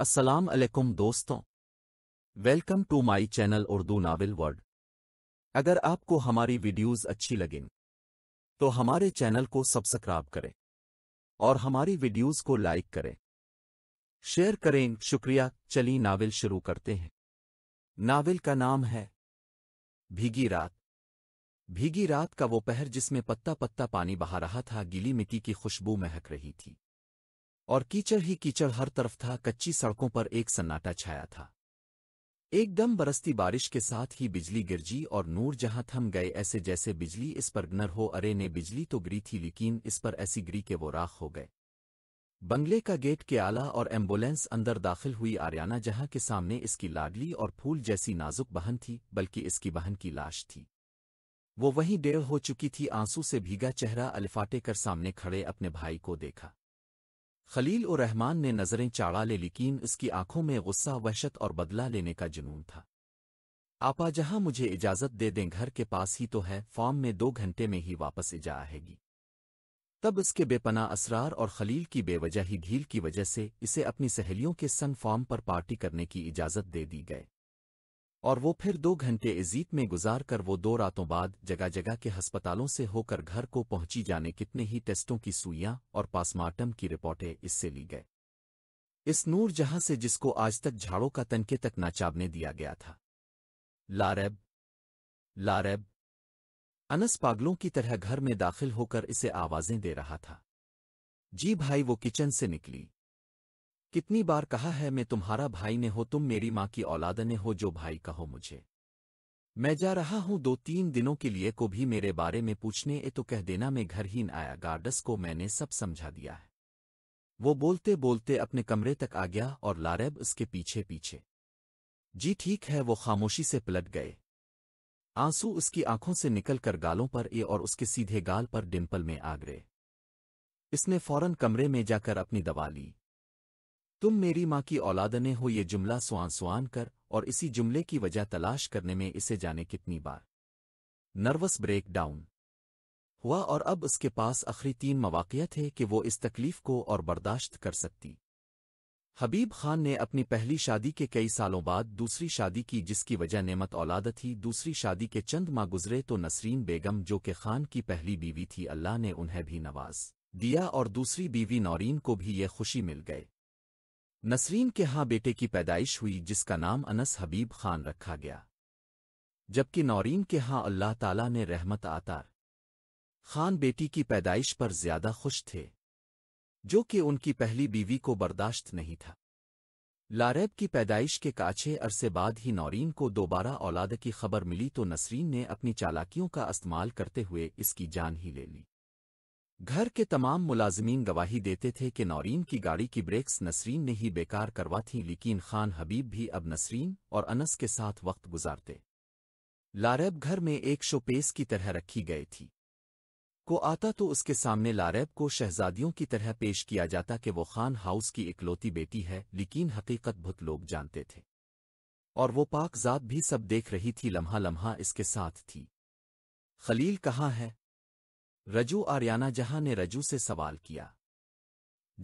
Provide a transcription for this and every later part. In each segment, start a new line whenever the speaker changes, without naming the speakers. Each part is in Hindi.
अस्सलाम वालेकुम दोस्तों welcome to my channel Urdu novel word अगर आपको हमारी वीडियोस अच्छी लगें तो हमारे चैनल को सब्सक्राइब करें और हमारी वीडियोस को लाइक करें शेयर करें शुक्रिया चली नावल शुरू करते हैं नावल का नाम है भीगी रात भीगी रात का वो पहर जिसमें पत्ता पत्ता पानी बहा रहा था गीली मिट्टी की खुशबू महक रही थी और कीचड़ ही कीचड़ हर तरफ था कच्ची सड़कों पर एक सन्नाटा छाया था एकदम बरसती बारिश के साथ ही बिजली गिरजी और नूर जहां थम गए ऐसे जैसे बिजली इस पर गनर हो अरे ने बिजली तो गिरी थी लेकिन इस पर ऐसी गिरी के वो राख हो गए बंगले का गेट के आला और एम्बुलेंस अंदर दाखिल हुई आर्याना जहां के सामने इसकी लाडली और फूल जैसी नाजुक बहन थी बल्कि इसकी बहन की लाश थी वो वहीं डेढ़ हो चुकी थी आंसू से भीगा चेहरा अलफ़ाटे कर सामने खड़े अपने भाई को देखा खलील और रहमान ने नज़रें चाड़ा ले लेकिन उसकी आंखों में गुस्सा वहशत और बदला लेने का जुनून था आपा जहां मुझे इजाज़त दे दें घर के पास ही तो है फॉर्म में दो घंटे में ही वापस इजा आएगी तब उसके बेपना असरार और खलील की बेवजह ही ढील की वजह से इसे अपनी सहेलियों के संग फॉर्म पर पार्टी करने की इजाज़त दे दी गए और वो फिर दो घंटे इजीत में गुजार कर वो दो रातों बाद जगह जगह के अस्पतालों से होकर घर को पहुंची जाने कितने ही टेस्टों की सुइयां और पासमार्टम की रिपोर्टें इससे ली गए इस नूर जहां से जिसको आज तक झाड़ों का तनके तक नाचाबने दिया गया था लारेब लारेब अनस पागलों की तरह घर में दाखिल होकर इसे आवाजें दे रहा था जी भाई वो किचन से निकली कितनी बार कहा है मैं तुम्हारा भाई ने हो तुम मेरी माँ की औलाद ने हो जो भाई कहो मुझे मैं जा रहा हूँ दो तीन दिनों के लिए को भी मेरे बारे में पूछने ए तो कह देना मैं घर ही न आया गार्डस को मैंने सब समझा दिया है वो बोलते बोलते अपने कमरे तक आ गया और लारेब उसके पीछे पीछे जी ठीक है वो खामोशी से पलट गए आंसू उसकी आंखों से निकलकर गालों पर ए और उसके सीधे गाल पर डिम्पल में आ गए इसने फौरन कमरे में जाकर अपनी दवा ली तुम मेरी माँ की औलादने हो ये जुमला सुआन सुआन कर और इसी जुमले की वजह तलाश करने में इसे जाने कितनी बार नर्वस ब्रेक डाउन हुआ और अब उसके पास आखिरी तीन मवाक़ थे कि वो इस तकलीफ को और बर्दाश्त कर सकती हबीब खान ने अपनी पहली शादी के कई सालों बाद दूसरी शादी की जिसकी वजह नेमत औलाद थी दूसरी शादी के चंद माह गुजरे तो नसरीन बेगम जो कि खान की पहली बीवी थी अल्लाह ने उन्हें भी नवाज दिया और दूसरी बीवी नौरीन को भी ये खुशी मिल गए नसरीन के यहाँ बेटे की पैदाइश हुई जिसका नाम अनस हबीब खान रखा गया जबकि नौरीन के यहाँ अल्लाह ताला ने रहमत आतार खान बेटी की पैदाइश पर ज्यादा खुश थे जो कि उनकी पहली बीवी को बर्दाश्त नहीं था लारैब की पैदाइश के काछे अरसे बाद ही नौरीन को दोबारा औलाद की खबर मिली तो नसरीन ने अपनी चालाकियों का इस्तेमाल करते हुए इसकी जान ही ले ली घर के तमाम मुलाजमीन गवाही देते थे कि नौरीन की गाड़ी की ब्रेक्स नसरीन ने ही बेकार करवा थी लेकिन खान हबीब भी अब नसरीन और अनस के साथ वक्त गुजारते लारैब घर में एक शोपेस की तरह रखी गई थी को आता तो उसके सामने लारैब को शहजादियों की तरह पेश किया जाता कि वो खान हाउस की इकलौती बेटी है लेकिन हकीकत भुत लोग जानते थे और वो पाकजात भी सब देख रही थी लम्हा लम्हा इसके साथ थी खलील कहाँ है रजू आर्याना जहां ने रजू से सवाल किया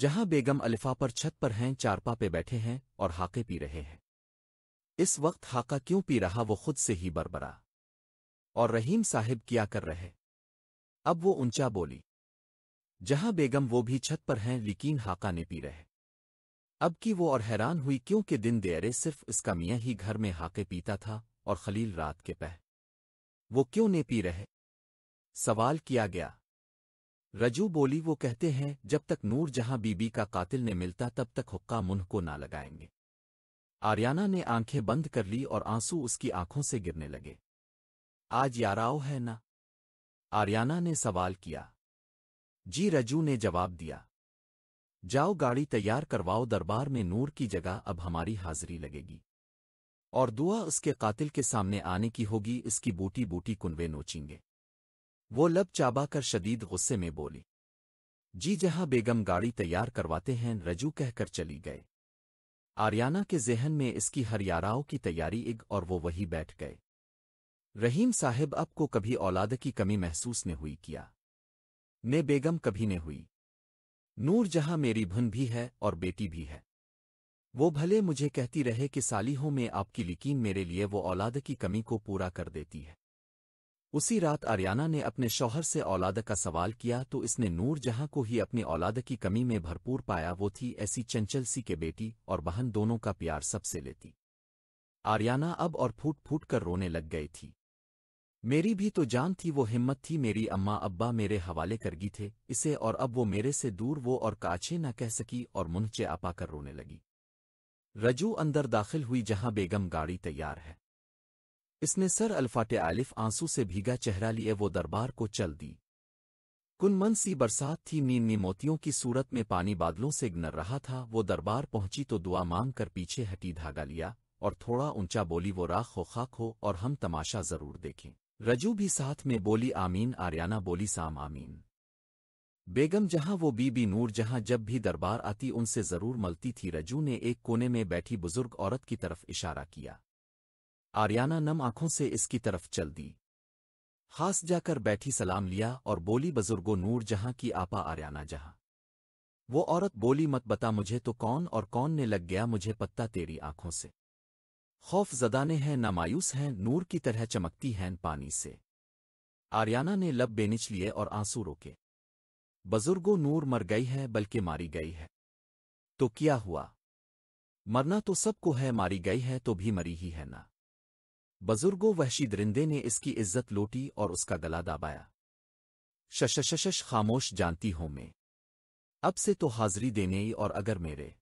जहां बेगम अलिफा पर छत पर हैं चारपा पे बैठे हैं और हाके पी रहे हैं इस वक्त हाका क्यों पी रहा वो खुद से ही बरबरा और रहीम साहिब क्या कर रहे अब वो ऊंचा बोली जहां बेगम वो भी छत पर हैं लेकिन हाका ने पी रहे अब की वो और हैरान हुई क्योंकि दिन देरे सिर्फ इसका मियाँ ही घर में हाके पीता था और खलील रात के पह वो क्यों ने पी रहे सवाल किया गया रजू बोली वो कहते हैं जब तक नूर जहां बीबी का कातिल ने मिलता तब तक हुक्का मुन्ह को ना लगाएंगे आर्याना ने आंखें बंद कर ली और आंसू उसकी आंखों से गिरने लगे आज याराओ है ना आर्याना ने सवाल किया जी रजू ने जवाब दिया जाओ गाड़ी तैयार करवाओ दरबार में नूर की जगह अब हमारी हाजिरी लगेगी और दुआ उसके कातिल के सामने आने की होगी इसकी बूटी बूटी कुनवे नोचेंगे वो लब चाबा कर शदीद गुस्से में बोली जी जहां बेगम गाड़ी तैयार करवाते हैं रजू कहकर चली गए आर्याना के जहन में इसकी हरियाराओं की तैयारी इग और वो वही बैठ गए रहीम साहिब अब को कभी औलाद की कमी महसूस ने हुई किया ने बेगम कभी ने हुई नूर जहां मेरी भुन भी है और बेटी भी है वो भले मुझे कहती रहे कि सालिहों में आपकी लिकीन मेरे लिए वो औलाद की कमी को पूरा कर देती है उसी रात आर्याना ने अपने शौहर से औलाद का सवाल किया तो इसने नूर जहां को ही अपनी औलाद की कमी में भरपूर पाया वो थी ऐसी चंचल सी के बेटी और बहन दोनों का प्यार सबसे लेती आर्याना अब और फूट फूट कर रोने लग गई थी मेरी भी तो जान थी वो हिम्मत थी मेरी अम्मा अब्बा मेरे हवाले करगी थे इसे और अब वो मेरे से दूर वो और काछे न कह सकी और मुंह चे आपा कर रोने लगी रजू अंदर दाखिल हुई जहां बेगम गाड़ी तैयार है इसने सर अल्फाटे आलिफ आंसू से भीगा चेहरा लिए वो दरबार को चल दी कुनमन सी बरसात थी नीनी मोतियों की सूरत में पानी बादलों से गिनर रहा था वो दरबार पहुंची तो दुआ मांग कर पीछे हटी धागा लिया और थोड़ा ऊंचा बोली वो राख हो खाक हो और हम तमाशा जरूर देखें रजू भी साथ में बोली आमीन आर्याना बोली साम आमीन बेगम जहां वो बीबी नूर जहां जब भी दरबार आती उनसे जरूर मलती थी रजू ने एक कोने में बैठी बुजुर्ग औरत की तरफ इशारा किया आर्याना नम आंखों से इसकी तरफ चल दी खास जाकर बैठी सलाम लिया और बोली बुजुर्गो नूर जहां की आपा आर्याना जहां वो औरत बोली मत बता मुझे तो कौन और कौन ने लग गया मुझे पत्ता तेरी आंखों से खौफ जदाने हैं ना मायूस हैं नूर की तरह चमकती हैं पानी से आर्याना ने लब बेनिच लिए और आंसू रोके बुजुर्गो नूर मर गई है बल्कि मारी गई है तो क्या हुआ मरना तो सबको है मारी गई है तो भी मरी ही है ना बजुर्गो वहशी दरिंदे ने इसकी इज्जत लोटी और उसका गला दाबाया शशशशश खामोश जानती हूं मैं अब से तो हाजिरी देने और अगर मेरे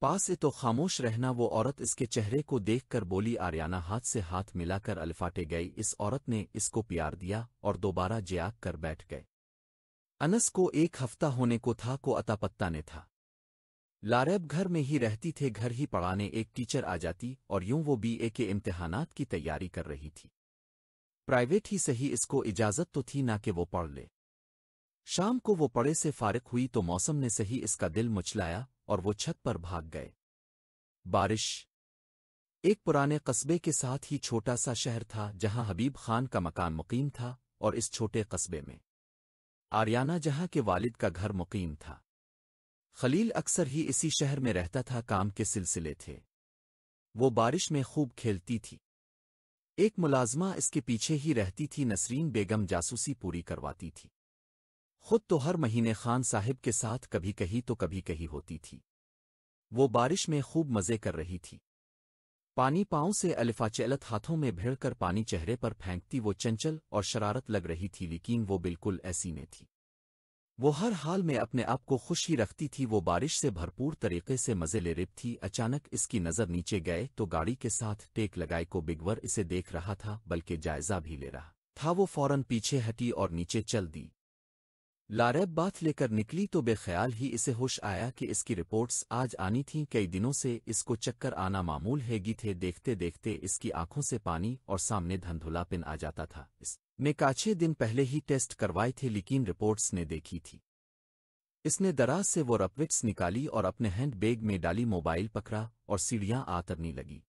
पास से तो खामोश रहना वो औरत इसके चेहरे को देखकर बोली आर्याना हाथ से हाथ मिलाकर अल्फाटे गई इस औरत ने इसको प्यार दिया और दोबारा जयाग कर बैठ गए अनस को एक हफ्ता होने को था को अतापत्ता ने था लारैब घर में ही रहती थे घर ही पढ़ाने एक टीचर आ जाती और यूं वो बीए के इम्तहानात की तैयारी कर रही थी प्राइवेट ही सही इसको इजाज़त तो थी ना कि वो पढ़ ले शाम को वो पड़े से फारिक हुई तो मौसम ने सही इसका दिल मुचलाया और वो छत पर भाग गए बारिश एक पुराने कस्बे के साथ ही छोटा सा शहर था जहां हबीब खान का मकान मुकीम था और इस छोटे कस्बे में आर्याना जहां के वालिद का घर मुकीम था खलील अक्सर ही इसी शहर में रहता था काम के सिलसिले थे वो बारिश में खूब खेलती थी एक मुलाजमा इसके पीछे ही रहती थी नसरीन बेगम जासूसी पूरी करवाती थी खुद तो हर महीने खान साहिब के साथ कभी कहीं तो कभी कहीं होती थी वो बारिश में खूब मज़े कर रही थी पानी पाँव से अलिफाचेलत हाथों में भिड़कर पानी चेहरे पर फेंकती वो चंचल और शरारत लग रही थी लेकिन वो बिल्कुल ऐसी में थी वो हर हाल में अपने आप को खुश ही रखती थी वो बारिश से भरपूर तरीके से मजे ले रिप थी अचानक इसकी नज़र नीचे गए तो गाड़ी के साथ टेक लगाए को बिगवर इसे देख रहा था बल्कि जायजा भी ले रहा था वो फौरन पीछे हटी और नीचे चल दी लारैब बात लेकर निकली तो बेख्याल ही इसे होश आया कि इसकी रिपोर्ट्स आज आनी थीं कई दिनों से इसको चक्कर आना मामूल हैगी थे देखते देखते इसकी आंखों से पानी और सामने धंधुलापिन आ जाता था इसने काछे दिन पहले ही टेस्ट करवाए थे लेकिन रिपोर्ट्स ने देखी थी इसने दराज से वो रपविट्स निकाली और अपने हैंड बैग में डाली मोबाइल पकड़ा और सीढ़ियां आतरने लगी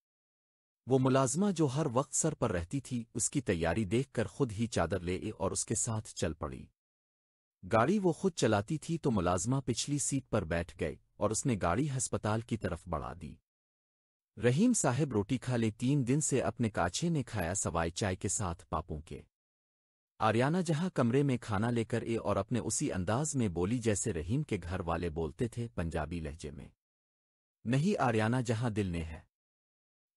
वो मुलाजमा जो हर वक्त सर पर रहती थी उसकी तैयारी देखकर खुद ही चादर ले और उसके साथ चल पड़ी गाड़ी वो खुद चलाती थी तो मुलाजमा पिछली सीट पर बैठ गए और उसने गाड़ी हस्पताल की तरफ बढ़ा दी रहीम साहब रोटी खा ले तीन दिन से अपने काछे ने खाया सवाई चाय के साथ पापों के आर्याना जहां कमरे में खाना लेकर ए और अपने उसी अंदाज में बोली जैसे रहीम के घर वाले बोलते थे पंजाबी लहजे में नहीं आर्याना जहां दिल ने है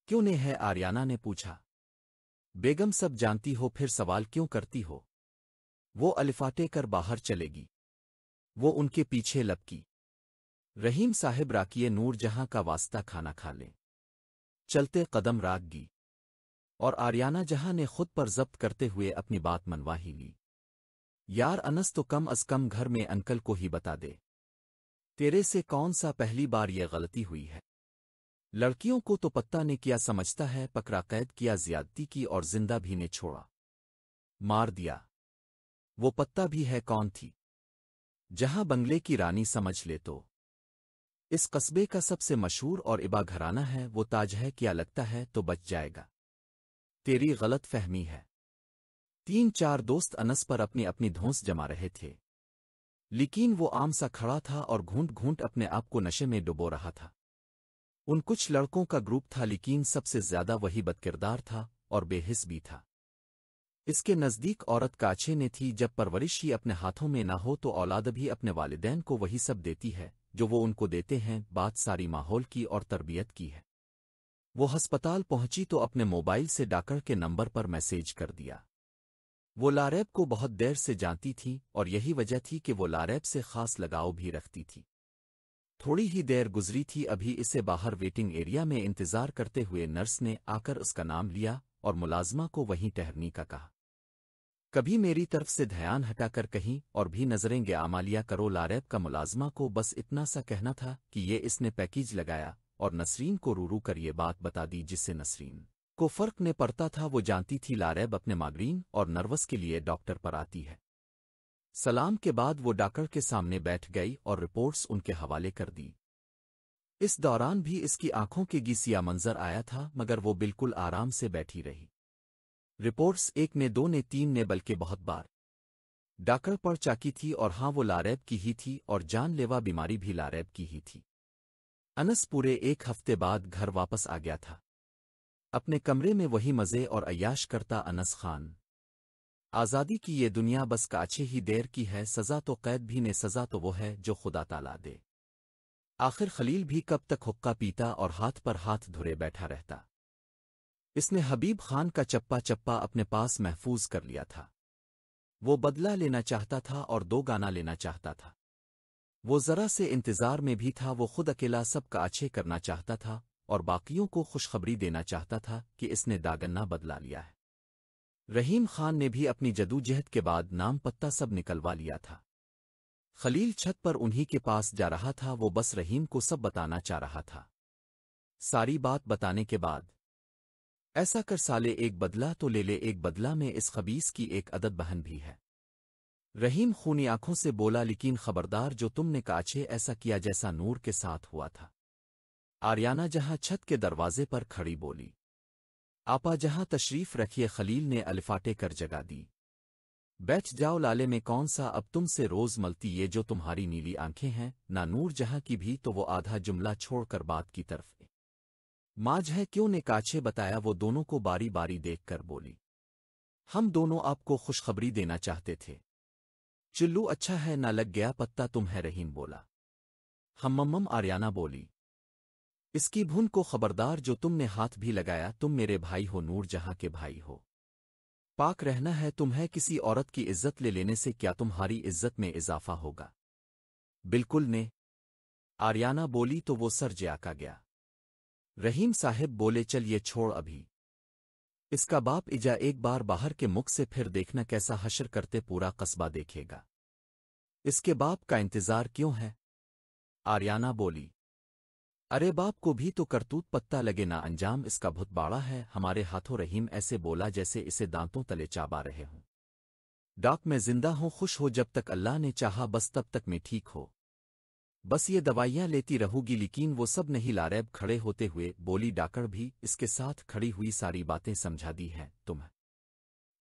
क्यों ने है आर्याना ने पूछा बेगम सब जानती हो फिर सवाल क्यों करती हो वो अलिफाते कर बाहर चलेगी वो उनके पीछे लपकी रहीम साहिब राकिए नूर जहां का वास्ता खाना खा लें चलते कदम रागगी और आर्याना जहां ने खुद पर जब्त करते हुए अपनी बात मनवा ही ली यार अनस तो कम अज कम घर में अंकल को ही बता दे तेरे से कौन सा पहली बार ये गलती हुई है लड़कियों को तो पत्ता ने किया समझता है पकड़ा कैद किया ज्यादती की और जिंदा भी ने छोड़ा मार दिया वो पत्ता भी है कौन थी जहां बंगले की रानी समझ ले तो इस कस्बे का सबसे मशहूर और इबा घराना है वो ताज है क्या लगता है तो बच जाएगा तेरी गलत फहमी है तीन चार दोस्त अनस पर अपनी अपनी धोंस जमा रहे थे लेकिन वो आम सा खड़ा था और घूंट घूंट अपने आप को नशे में डुबो रहा था उन कुछ लड़कों का ग्रुप था लेकिन सबसे ज्यादा वही बदकिरदार था और बेहिस भी था इसके नज़दीक औरत काछे ने थी जब परवरिश ही अपने हाथों में न हो तो औलाद भी अपने वालदेन को वही सब देती है जो वो उनको देते हैं बात सारी माहौल की और तरबियत की है वो हस्पताल पहुंची तो अपने मोबाइल से डाकर के नंबर पर मैसेज कर दिया वो लारेब को बहुत देर से जानती थी और यही वजह थी कि वो लारेब से खास लगाव भी रखती थी थोड़ी ही देर गुजरी थी अभी इसे बाहर वेटिंग एरिया में इंतजार करते हुए नर्स ने आकर उसका नाम लिया और मुलाजमा को वहीं ठहरने का कहा कभी मेरी तरफ से ध्यान हटाकर कहीं और भी नजरेंगे आमालिया करो लारैब का मुलाजमा को बस इतना सा कहना था कि ये इसने पैकेज लगाया और नसरीन को रूरू कर ये बात बता दी जिससे नसरीन को फर्क ने पड़ता था वो जानती थी लारैब अपने मागरीन और नर्वस के लिए डॉक्टर पर आती है सलाम के बाद वो डॉक्टर के सामने बैठ गई और रिपोर्ट्स उनके हवाले कर दी इस दौरान भी इसकी आंखों के गीसिया मंजर आया था मगर वो बिल्कुल आराम से बैठी रही रिपोर्ट्स एक ने दो ने तीन ने बल्कि बहुत बार डाकर पर चाकी थी और हां वो लारैब की ही थी और जानलेवा बीमारी भी लारैब की ही थी अनस पूरे एक हफ्ते बाद घर वापस आ गया था अपने कमरे में वही मज़े और अयाश करता अनस खान आज़ादी की ये दुनिया बस अच्छे ही देर की है सज़ा तो कैद भी ने सज़ा तो वो है जो खुदा ताला दे आखिर खलील भी कब तक हुक्का पीता और हाथ पर हाथ धुरे बैठा रहता इसने हबीब खान का चप्पा चप्पा अपने पास महफूज कर लिया था वो बदला लेना चाहता था और दो गाना लेना चाहता था वो जरा से इंतजार में भी था वो खुद अकेला सबका अच्छे करना चाहता था और बाकियों को खुशखबरी देना चाहता था कि इसने दागन्ना बदला लिया है रहीम खान ने भी अपनी जदूजहद के बाद नाम पत्ता सब निकलवा लिया था खलील छत पर उन्हीं के पास जा रहा था वो बस रहीम को सब बताना चाह रहा था सारी बात बताने के बाद ऐसा कर साले एक बदला तो ले ले एक बदला में इस खबीस की एक अदद बहन भी है रहीम खूनी आंखों से बोला लेकिन खबरदार जो तुमने काछे ऐसा किया जैसा नूर के साथ हुआ था आर्याना जहां छत के दरवाजे पर खड़ी बोली आपा जहां तशरीफ रखिए खलील ने अलिफाटे कर जगा दी बैठ जाओ लाले में कौन सा अब तुमसे रोज मलती ये जो तुम्हारी नीली आंखें हैं ना नूर जहां की भी तो वो आधा जुमला छोड़कर बात की तरफ माज है क्यों ने काछे बताया वो दोनों को बारी बारी देखकर बोली हम दोनों आपको खुशखबरी देना चाहते थे चिल्लू अच्छा है ना लग गया पत्ता तुम है रहीम बोला हमम आर्याना बोली इसकी भुन को खबरदार जो तुमने हाथ भी लगाया तुम मेरे भाई हो नूर जहां के भाई हो पाक रहना है तुम्हें किसी औरत की इज्जत ले लेने से क्या तुम्हारी इज्जत में इजाफा होगा बिल्कुल ने आर्याना बोली तो वो सर ज्याका गया रहीम साहिब बोले चल ये छोड़ अभी इसका बाप इजा एक बार बाहर के मुख से फिर देखना कैसा हशर करते पूरा कस्बा देखेगा इसके बाप का इंतजार क्यों है आर्याना बोली अरे बाप को भी तो करतूत पत्ता लगे ना अंजाम इसका भुत बाड़ा है हमारे हाथों रहीम ऐसे बोला जैसे इसे दांतों तले चाबा रहे हों डाक मैं जिंदा हूं खुश हो जब तक अल्लाह ने चाहा बस तब तक मैं ठीक हो बस ये दवाइयाँ लेती रहूंगी लेकिन वो सब नहीं लारैब खड़े होते हुए बोली डाकड़ भी इसके साथ खड़ी हुई सारी बातें समझा दी हैं तुम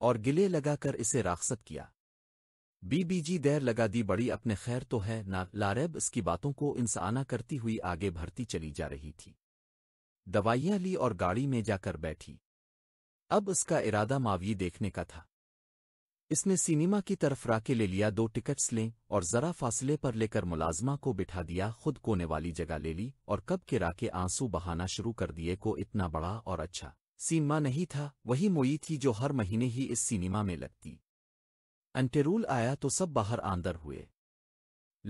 और गिले लगाकर इसे राखसत किया बीबीजी देर लगा दी बड़ी अपने खैर तो है ना लारैब इसकी बातों को इंसाना करती हुई आगे भरती चली जा रही थी दवाइयाँ ली और गाड़ी में जाकर बैठी अब इसका इरादा मावी देखने का था इसने सिनेमा की तरफ राके ले लिया दो टिकट्स लें और ज़रा फासले पर लेकर मुलाजमा को बिठा दिया खुद कोने वाली जगह ले ली और कब के राके आंसू बहाना शुरू कर दिए को इतना बड़ा और अच्छा सिनेमा नहीं था वही मोई थी जो हर महीने ही इस सिनेमा में लगती अंटेरूल आया तो सब बाहर आंदर हुए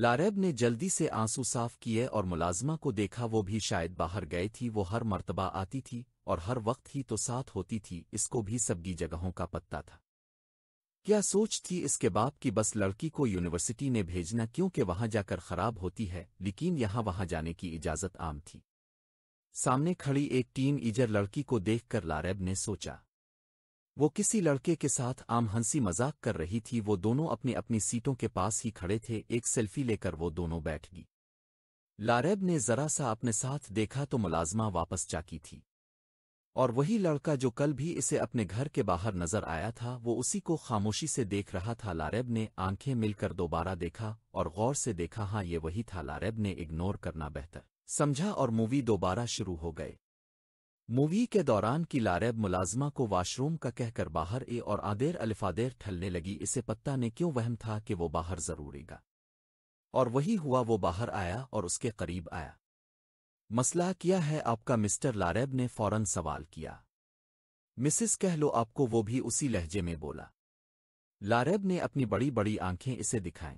लारेब ने जल्दी से आंसू साफ किए और मुलाजमा को देखा वो भी शायद बाहर गए थी वो हर मरतबा आती थी और हर वक्त ही तो साथ होती थी इसको भी सबकी जगहों का पत्ता था क्या सोच थी इसके बाप की बस लड़की को यूनिवर्सिटी ने भेजना क्योंकि वहां जाकर खराब होती है लेकिन यहां वहां जाने की इजाजत आम थी सामने खड़ी एक टीन ईजर लड़की को देखकर लारेब ने सोचा वो किसी लड़के के साथ आम हंसी मजाक कर रही थी वो दोनों अपनी अपनी सीटों के पास ही खड़े थे एक सेल्फी लेकर वो दोनों बैठ गई लारेब ने जरा सा अपने साथ देखा तो मुलाजमा वापस चाकी थी और वही लड़का जो कल भी इसे अपने घर के बाहर नजर आया था वो उसी को खामोशी से देख रहा था लारेब ने आंखें मिलकर दोबारा देखा और गौर से देखा हाँ ये वही था लारेब ने इग्नोर करना बेहतर समझा और मूवी दोबारा शुरू हो गए मूवी के दौरान की लारेब मुलाजमा को वॉशरूम का कहकर बाहर ए और आदेर अलिफादेर ठलने लगी इसे पत्ता ने क्यों वहम था कि वो बाहर जरूरीगा और वही हुआ वो बाहर आया और उसके करीब आया मसला किया है आपका मिस्टर लारेब ने फौरन सवाल किया मिसिस लो आपको वो भी उसी लहजे में बोला लारेब ने अपनी बड़ी बड़ी आंखें इसे दिखाएं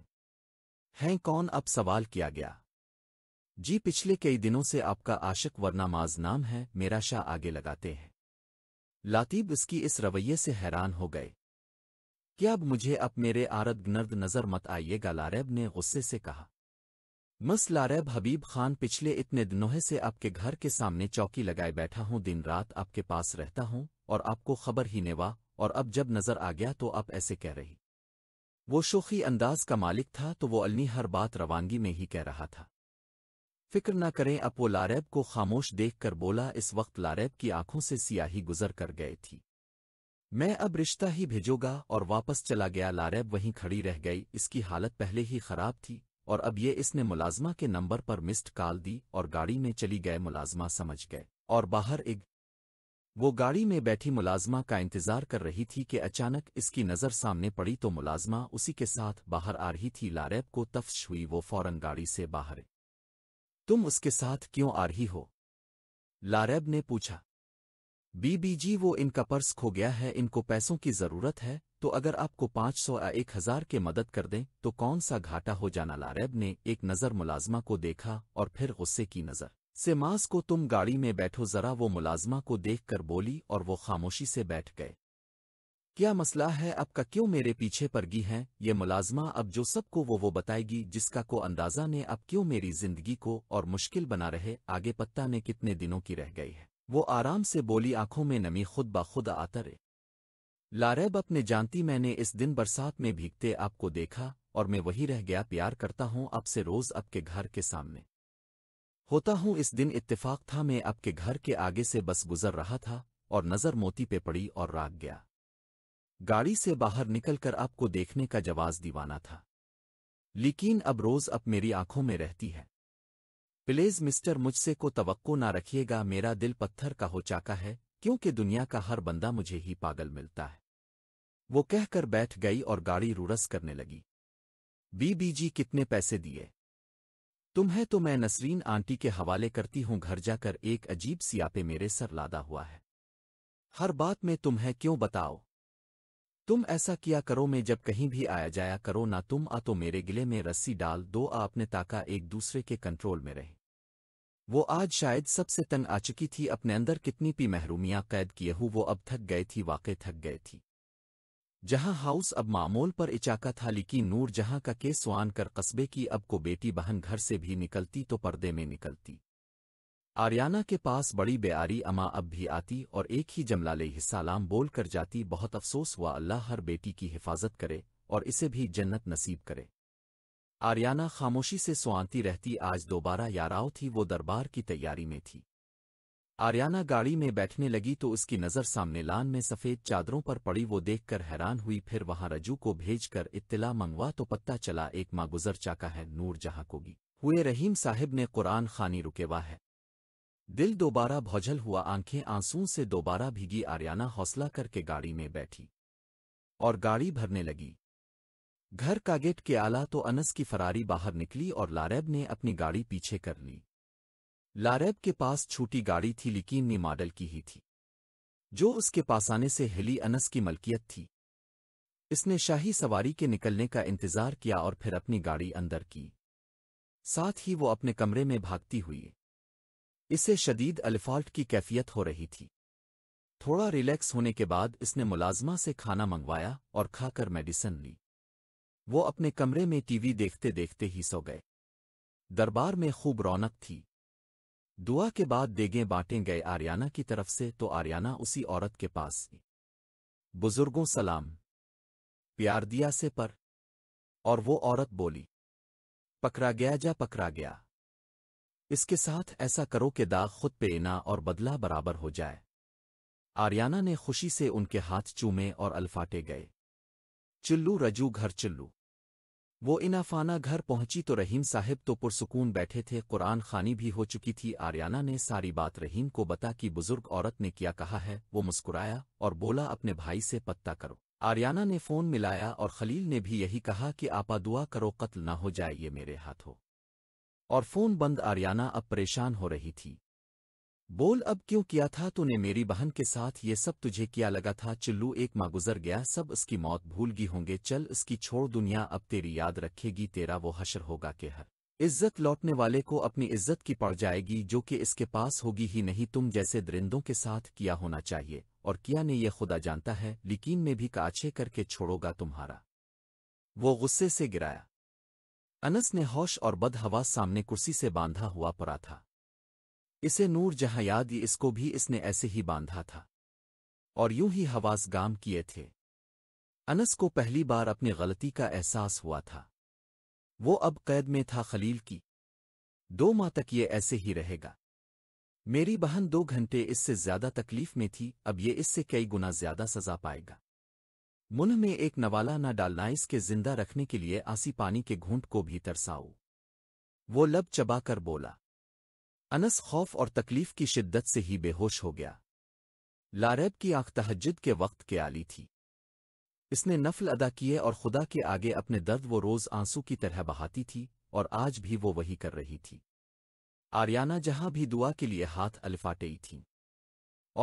हैं कौन अब सवाल किया गया जी पिछले कई दिनों से आपका आशिक वरनामाज नाम है मेरा शाह आगे लगाते हैं लातीब इसकी इस रवैये से हैरान हो गए क्या अब मुझे अब मेरे आरद नर्द नजर मत आइएगा लारेब ने गुस्से से कहा मसलारैब हबीब खान पिछले इतने दिनों से आपके घर के सामने चौकी लगाए बैठा हूँ दिन रात आपके पास रहता हूँ और आपको खबर ही नेवा और अब जब नजर आ गया तो आप ऐसे कह रही वो शोखी अंदाज का मालिक था तो वो अलनी हर बात रवानगी में ही कह रहा था फिक्र न करें अब वो लारैब को खामोश देखकर बोला इस वक्त लारैब की आंखों से सियाही गुजर कर गए थी मैं अब रिश्ता ही भेजोगा और वापस चला गया लारैब वहीं खड़ी रह गई इसकी हालत पहले ही खराब थी और अब ये इसने मुलाजमा के नंबर पर मिस्ड कॉल दी और गाड़ी में चली गए मुलाजमा समझ गए और बाहर एक वो गाड़ी में बैठी मुलाजमा का इंतजार कर रही थी कि अचानक इसकी नज़र सामने पड़ी तो मुलाजमा उसी के साथ बाहर आ रही थी लारैब को तफ्श हुई वो फौरन गाड़ी से बाहर तुम उसके साथ क्यों आ रही हो लारैब ने पूछा बीबीजी वो इनका पर्स खो गया है इनको पैसों की जरूरत है तो अगर आपको पाँच सौ या एक हजार के मदद कर दें तो कौन सा घाटा हो जाना लारैब ने एक नज़र मुलाजमा को देखा और फिर गुस्से की नज़र से मास को तुम गाड़ी में बैठो जरा वो मुलाजमा को देख कर बोली और वो खामोशी से बैठ गए क्या मसला है आपका क्यों मेरे पीछे परगी है ये मुलाजमा अब जो सबको वो वो बताएगी जिसका को अंदाजा ने अब क्यों मेरी जिंदगी को और मुश्किल बना रहे आगे पत्ता ने कितने दिनों की रह गई है वो आराम से बोली आंखों में नमी खुद बाखुद आतरे आता रहे लारैब अपने जानती मैंने इस दिन बरसात में भीगते आपको देखा और मैं वही रह गया प्यार करता हूं आपसे रोज आपके घर के सामने होता हूं इस दिन इत्तेफाक था मैं आपके घर के आगे से बस गुजर रहा था और नजर मोती पे पड़ी और राग गया गाड़ी से बाहर निकलकर आपको देखने का जवाज दीवाना था लेकिन अब रोज अब मेरी आंखों में रहती है प्लीज मिस्टर मुझसे को तवक्को ना रखिएगा मेरा दिल पत्थर का हो चाका है क्योंकि दुनिया का हर बंदा मुझे ही पागल मिलता है वो कहकर बैठ गई और गाड़ी रुरस करने लगी बीबी जी कितने पैसे दिए तुम्हें तो मैं नसरीन आंटी के हवाले करती हूं घर जाकर एक अजीब सियापे मेरे सर लादा हुआ है हर बात में तुम्हें क्यों बताओ तुम ऐसा किया करो मैं जब कहीं भी आया जाया करो ना तुम आ तो मेरे गिले में रस्सी डाल दो आ अपने ताका एक दूसरे के कंट्रोल में रहें वो आज शायद सबसे तन आ चुकी थी अपने अंदर कितनी भी महरूमियां कैद किए हु वो अब थक गए थी वाकई थक गए थी जहां हाउस अब मामूल पर इचाका था लेकिन नूर जहां का केस सुन कर कस्बे की अब को बेटी बहन घर से भी निकलती तो पर्दे में निकलती आर्याना के पास बड़ी बेआरी अमा अब भी आती और एक ही जमला ले लाम बोल कर जाती बहुत अफसोस हुआ अल्लाह हर बेटी की हिफाजत करे और इसे भी जन्नत नसीब करे आर्याना खामोशी से सुआंती रहती आज दोबारा याराव थी वो दरबार की तैयारी में थी आर्याना गाड़ी में बैठने लगी तो उसकी नज़र सामने लान में सफ़ेद चादरों पर पड़ी वो देखकर हैरान हुई फिर वहां रजू को भेजकर इत्तला मंगवा तो पत्ता चला एक माँ गुजर चाका है नूर जहाँ कोगी हुए रहीम साहिब ने कुरान खानी रुकेवा है दिल दोबारा भौजल हुआ आंखें आंसू से दोबारा भीगी आर्याना हौसला करके गाड़ी में बैठी और गाड़ी भरने लगी घर का गेट के आला तो अनस की फरारी बाहर निकली और लारेब ने अपनी गाड़ी पीछे कर ली लारेब के पास छूटी गाड़ी थी लेकिन ने मॉडल की ही थी जो उसके पास आने से हिली अनस की मलकियत थी इसने शाही सवारी के निकलने का इंतजार किया और फिर अपनी गाड़ी अंदर की साथ ही वो अपने कमरे में भागती हुई इसे शदीद अल्फाल्ट की कैफियत हो रही थी थोड़ा रिलैक्स होने के बाद इसने मुलाजमा से खाना मंगवाया और खाकर मेडिसिन ली वो अपने कमरे में टीवी देखते देखते ही सो गए दरबार में खूब रौनक थी दुआ के बाद देगें बांटे गए आर्याना की तरफ से तो आर्याना उसी औरत के पास बुजुर्गों सलाम प्यार दिया से पर और वो औरत बोली पकड़ा गया जा पकड़ा गया इसके साथ ऐसा करो कि दाग खुद पे ना और बदला बराबर हो जाए आर्याना ने खुशी से उनके हाथ चूमे और अल्फाटे गए चिल्लू रजू घर चिल्लू वो इनाफाना घर पहुंची तो रहीम साहब तो पुरसकून बैठे थे कुरान खानी भी हो चुकी थी आर्याना ने सारी बात रहीम को बता कि बुजुर्ग औरत ने क्या कहा है वो मुस्कुराया और बोला अपने भाई से पत्ता करो आर्याना ने फ़ोन मिलाया और खलील ने भी यही कहा कि आपा दुआ करो कत्ल ना हो जाए ये मेरे हाथों और फ़ोन बंद आर्याना अब परेशान हो रही थी बोल अब क्यों किया था तूने मेरी बहन के साथ ये सब तुझे किया लगा था चिल्लू एक माँ गुजर गया सब उसकी मौत भूल गई होंगे चल उसकी छोड़ दुनिया अब तेरी याद रखेगी तेरा वो हशर होगा के हर इज्जत लौटने वाले को अपनी इज्जत की पड़ जाएगी जो कि इसके पास होगी ही नहीं तुम जैसे दरिंदों के साथ किया होना चाहिए और किया ने यह खुदा जानता है लेकिन में भी काछे करके छोड़ोगा तुम्हारा वो गुस्से से गिराया अनस ने होश और बदहवा सामने कुर्सी से बांधा हुआ पड़ा था इसे नूर जहां याद इसको भी इसने ऐसे ही बांधा था और यूं ही हवास गाम किए थे अनस को पहली बार अपनी गलती का एहसास हुआ था वो अब कैद में था खलील की दो माह तक ये ऐसे ही रहेगा मेरी बहन दो घंटे इससे ज्यादा तकलीफ में थी अब ये इससे कई गुना ज्यादा सजा पाएगा मुन में एक नवाला न डालना इसके जिंदा रखने के लिए आसी पानी के घूंट को भी तरसाऊ वो लब चबाकर बोला अनस खौफ और तकलीफ की शिद्दत से ही बेहोश हो गया लारैब की आंख तहजद के वक्त के आली थी इसने नफल अदा किए और खुदा के आगे अपने दर्द वो रोज आंसू की तरह बहाती थी और आज भी वो वही कर रही थी आर्याना जहां भी दुआ के लिए हाथ अलिफाटेई थी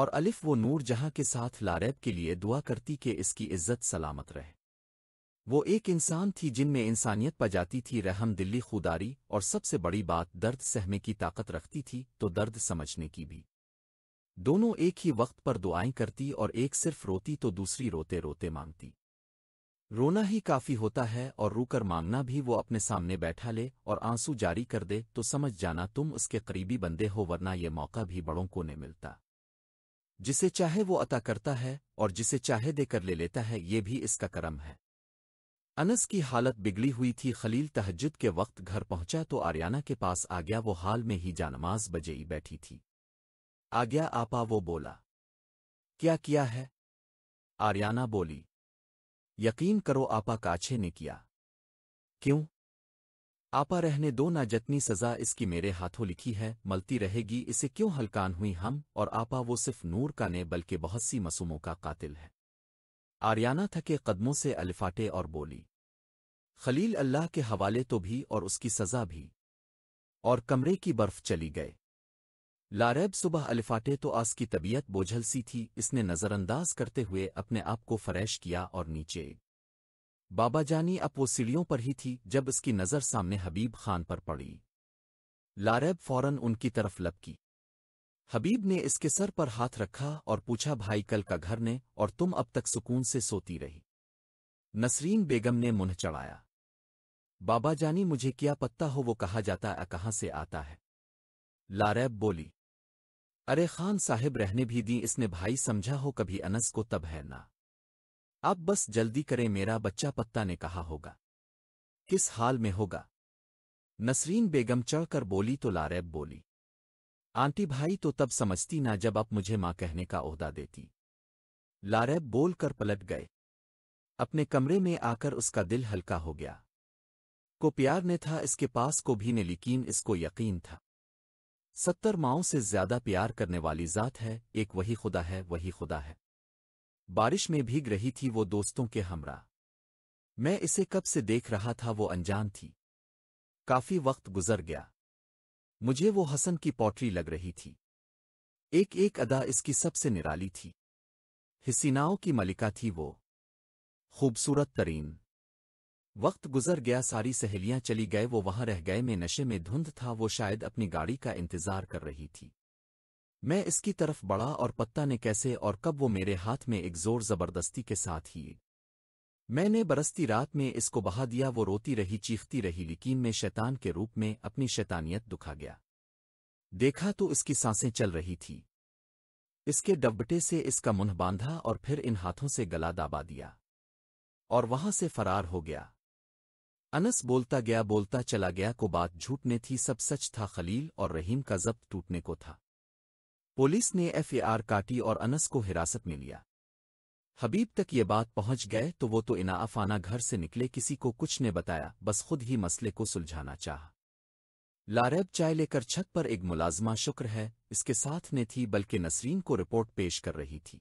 और अलिफ वो नूर जहां के साथ लारैब के लिए दुआ करती कि इसकी इज्जत सलामत रहे वो एक इंसान थी जिनमें इंसानियत पजाती थी रहम दिल्ली खुदारी और सबसे बड़ी बात दर्द सहमे की ताकत रखती थी तो दर्द समझने की भी दोनों एक ही वक्त पर दुआएं करती और एक सिर्फ रोती तो दूसरी रोते रोते मांगती रोना ही काफी होता है और रूकर मांगना भी वो अपने सामने बैठा ले और आंसू जारी कर दे तो समझ जाना तुम उसके करीबी बंदे हो वरना ये मौका भी बड़ों को नहीं मिलता जिसे चाहे वो अता करता है और जिसे चाहे देकर ले लेता है ये भी इसका करम है अनस की हालत बिगड़ी हुई थी खलील तहजद के वक्त घर पहुंचा तो आर्याना के पास आ गया वो हाल में ही जानमाज बजेई बैठी थी आ गया आपा वो बोला क्या किया है आर्याना बोली यकीन करो आपा काछे ने किया क्यों आपा रहने दो ना जतनी सजा इसकी मेरे हाथों लिखी है मलती रहेगी इसे क्यों हलकान हुई हम और आपा वो सिर्फ नूर का ने बल्कि बहुत सी मसूमों का कातिल है आर्याना थके कदमों से अलफाटे और बोली खलील अल्लाह के हवाले तो भी और उसकी सज़ा भी और कमरे की बर्फ चली गए लारैब सुबह अलफाटे तो आस की तबीयत बोझल सी थी इसने नज़रअंदाज करते हुए अपने आप को फरैश किया और नीचे बाबा जानी अब वो सीढ़ियों पर ही थी जब इसकी नज़र सामने हबीब खान पर पड़ी लारैब फौरन उनकी तरफ लपकी हबीब ने इसके सर पर हाथ रखा और पूछा भाई कल का घर ने और तुम अब तक सुकून से सोती रही नसरीन बेगम ने मुंह चढ़ाया बाबा जानी मुझे क्या पत्ता हो वो कहा जाता है कहां से आता है लारैब बोली अरे खान साहेब रहने भी दी इसने भाई समझा हो कभी अनस को तब है ना आप बस जल्दी करें मेरा बच्चा पत्ता ने कहा होगा किस हाल में होगा नसरीन बेगम चढ़कर बोली तो लारैब बोली आंटी भाई तो तब समझती ना जब आप मुझे माँ कहने का ओहदा देती लारैब बोल कर पलट गए अपने कमरे में आकर उसका दिल हल्का हो गया को प्यार ने था इसके पास को भी ने लेकिन इसको यकीन था सत्तर माओं से ज्यादा प्यार करने वाली जात है एक वही खुदा है वही खुदा है बारिश में भीग रही थी वो दोस्तों के हमरा मैं इसे कब से देख रहा था वो अनजान थी काफी वक्त गुजर गया मुझे वो हसन की पॉटरी लग रही थी एक एक अदा इसकी सबसे निराली थी हिसिनाओं की मलिका थी वो खूबसूरत तरीन वक्त गुजर गया सारी सहेलियां चली गए वो वहां रह गए मैं नशे में धुंध था वो शायद अपनी गाड़ी का इंतजार कर रही थी मैं इसकी तरफ बढ़ा और पत्ता ने कैसे और कब वो मेरे हाथ में एक जोर जबरदस्ती के साथ ही मैंने बरसती रात में इसको बहा दिया वो रोती रही चीखती रही लिकीन में शैतान के रूप में अपनी शैतानियत दुखा गया देखा तो इसकी सांसें चल रही थी इसके डबटे से इसका मुंह बांधा और फिर इन हाथों से गला दाबा दिया और वहां से फरार हो गया अनस बोलता गया बोलता चला गया को बात झूठने थी सब सच था खलील और रहीम का जब्त टूटने को था पुलिस ने एफआर काटी और अनस को हिरासत में लिया हबीब तक ये बात पहुंच गए तो वो तो इनाफाना घर से निकले किसी को कुछ ने बताया बस खुद ही मसले को सुलझाना चाह लारैब चाय लेकर छत पर एक मुलाजमा शुक्र है इसके साथ ने थी बल्कि नसरीन को रिपोर्ट पेश कर रही थी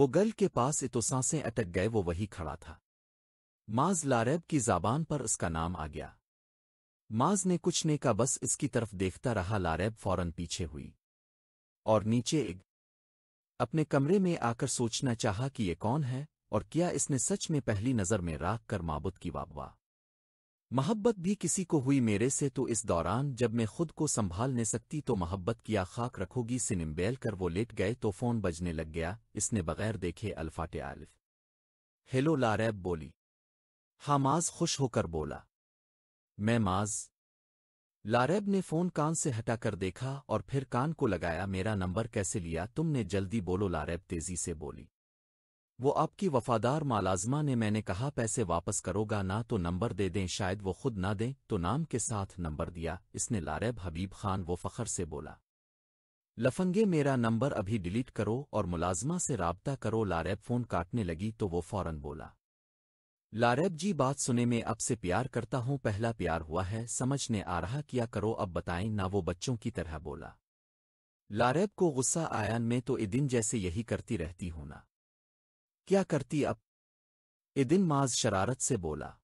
वो गर्ल के पास इतो सांसें अटक गए वो वही खड़ा था माज लारैब की जबान पर उसका नाम आ गया माज ने कुछ ने का बस इसकी तरफ देखता रहा लारैब फौरन पीछे हुई और नीचे एक अपने कमरे में आकर सोचना चाहा कि ये कौन है और क्या इसने सच में पहली नज़र में राख कर माबुद की वाबवा मोहब्बत भी किसी को हुई मेरे से तो इस दौरान जब मैं खुद को संभाल नहीं सकती तो मोहब्बत किया खाक रखोगी सिनिम्बेल कर वो लेट गए तो फोन बजने लग गया इसने बगैर देखे अल्फाटे आलिफ हेलो लारैब बोली हामाज खुश होकर बोला मैं माज लारेब ने फोन कान से हटाकर देखा और फिर कान को लगाया मेरा नंबर कैसे लिया तुमने जल्दी बोलो लारेब तेजी से बोली वो आपकी वफादार मालाजमा ने मैंने कहा पैसे वापस करोगा ना तो नंबर दे दें शायद वो खुद ना दें तो नाम के साथ नंबर दिया इसने लारेब हबीब खान वो फ़खर से बोला लफंगे मेरा नंबर अभी डिलीट करो और मुलाजमा से रबता करो लारेब फ़ोन काटने लगी तो वो फ़ौरन बोला लारेब जी बात सुने में अब से प्यार करता हूं पहला प्यार हुआ है समझने आ रहा किया करो अब बताएं ना वो बच्चों की तरह बोला लारेब को गुस्सा आयान में तो इदिन जैसे यही करती रहती हूं ना क्या करती अब इदिन माज शरारत से बोला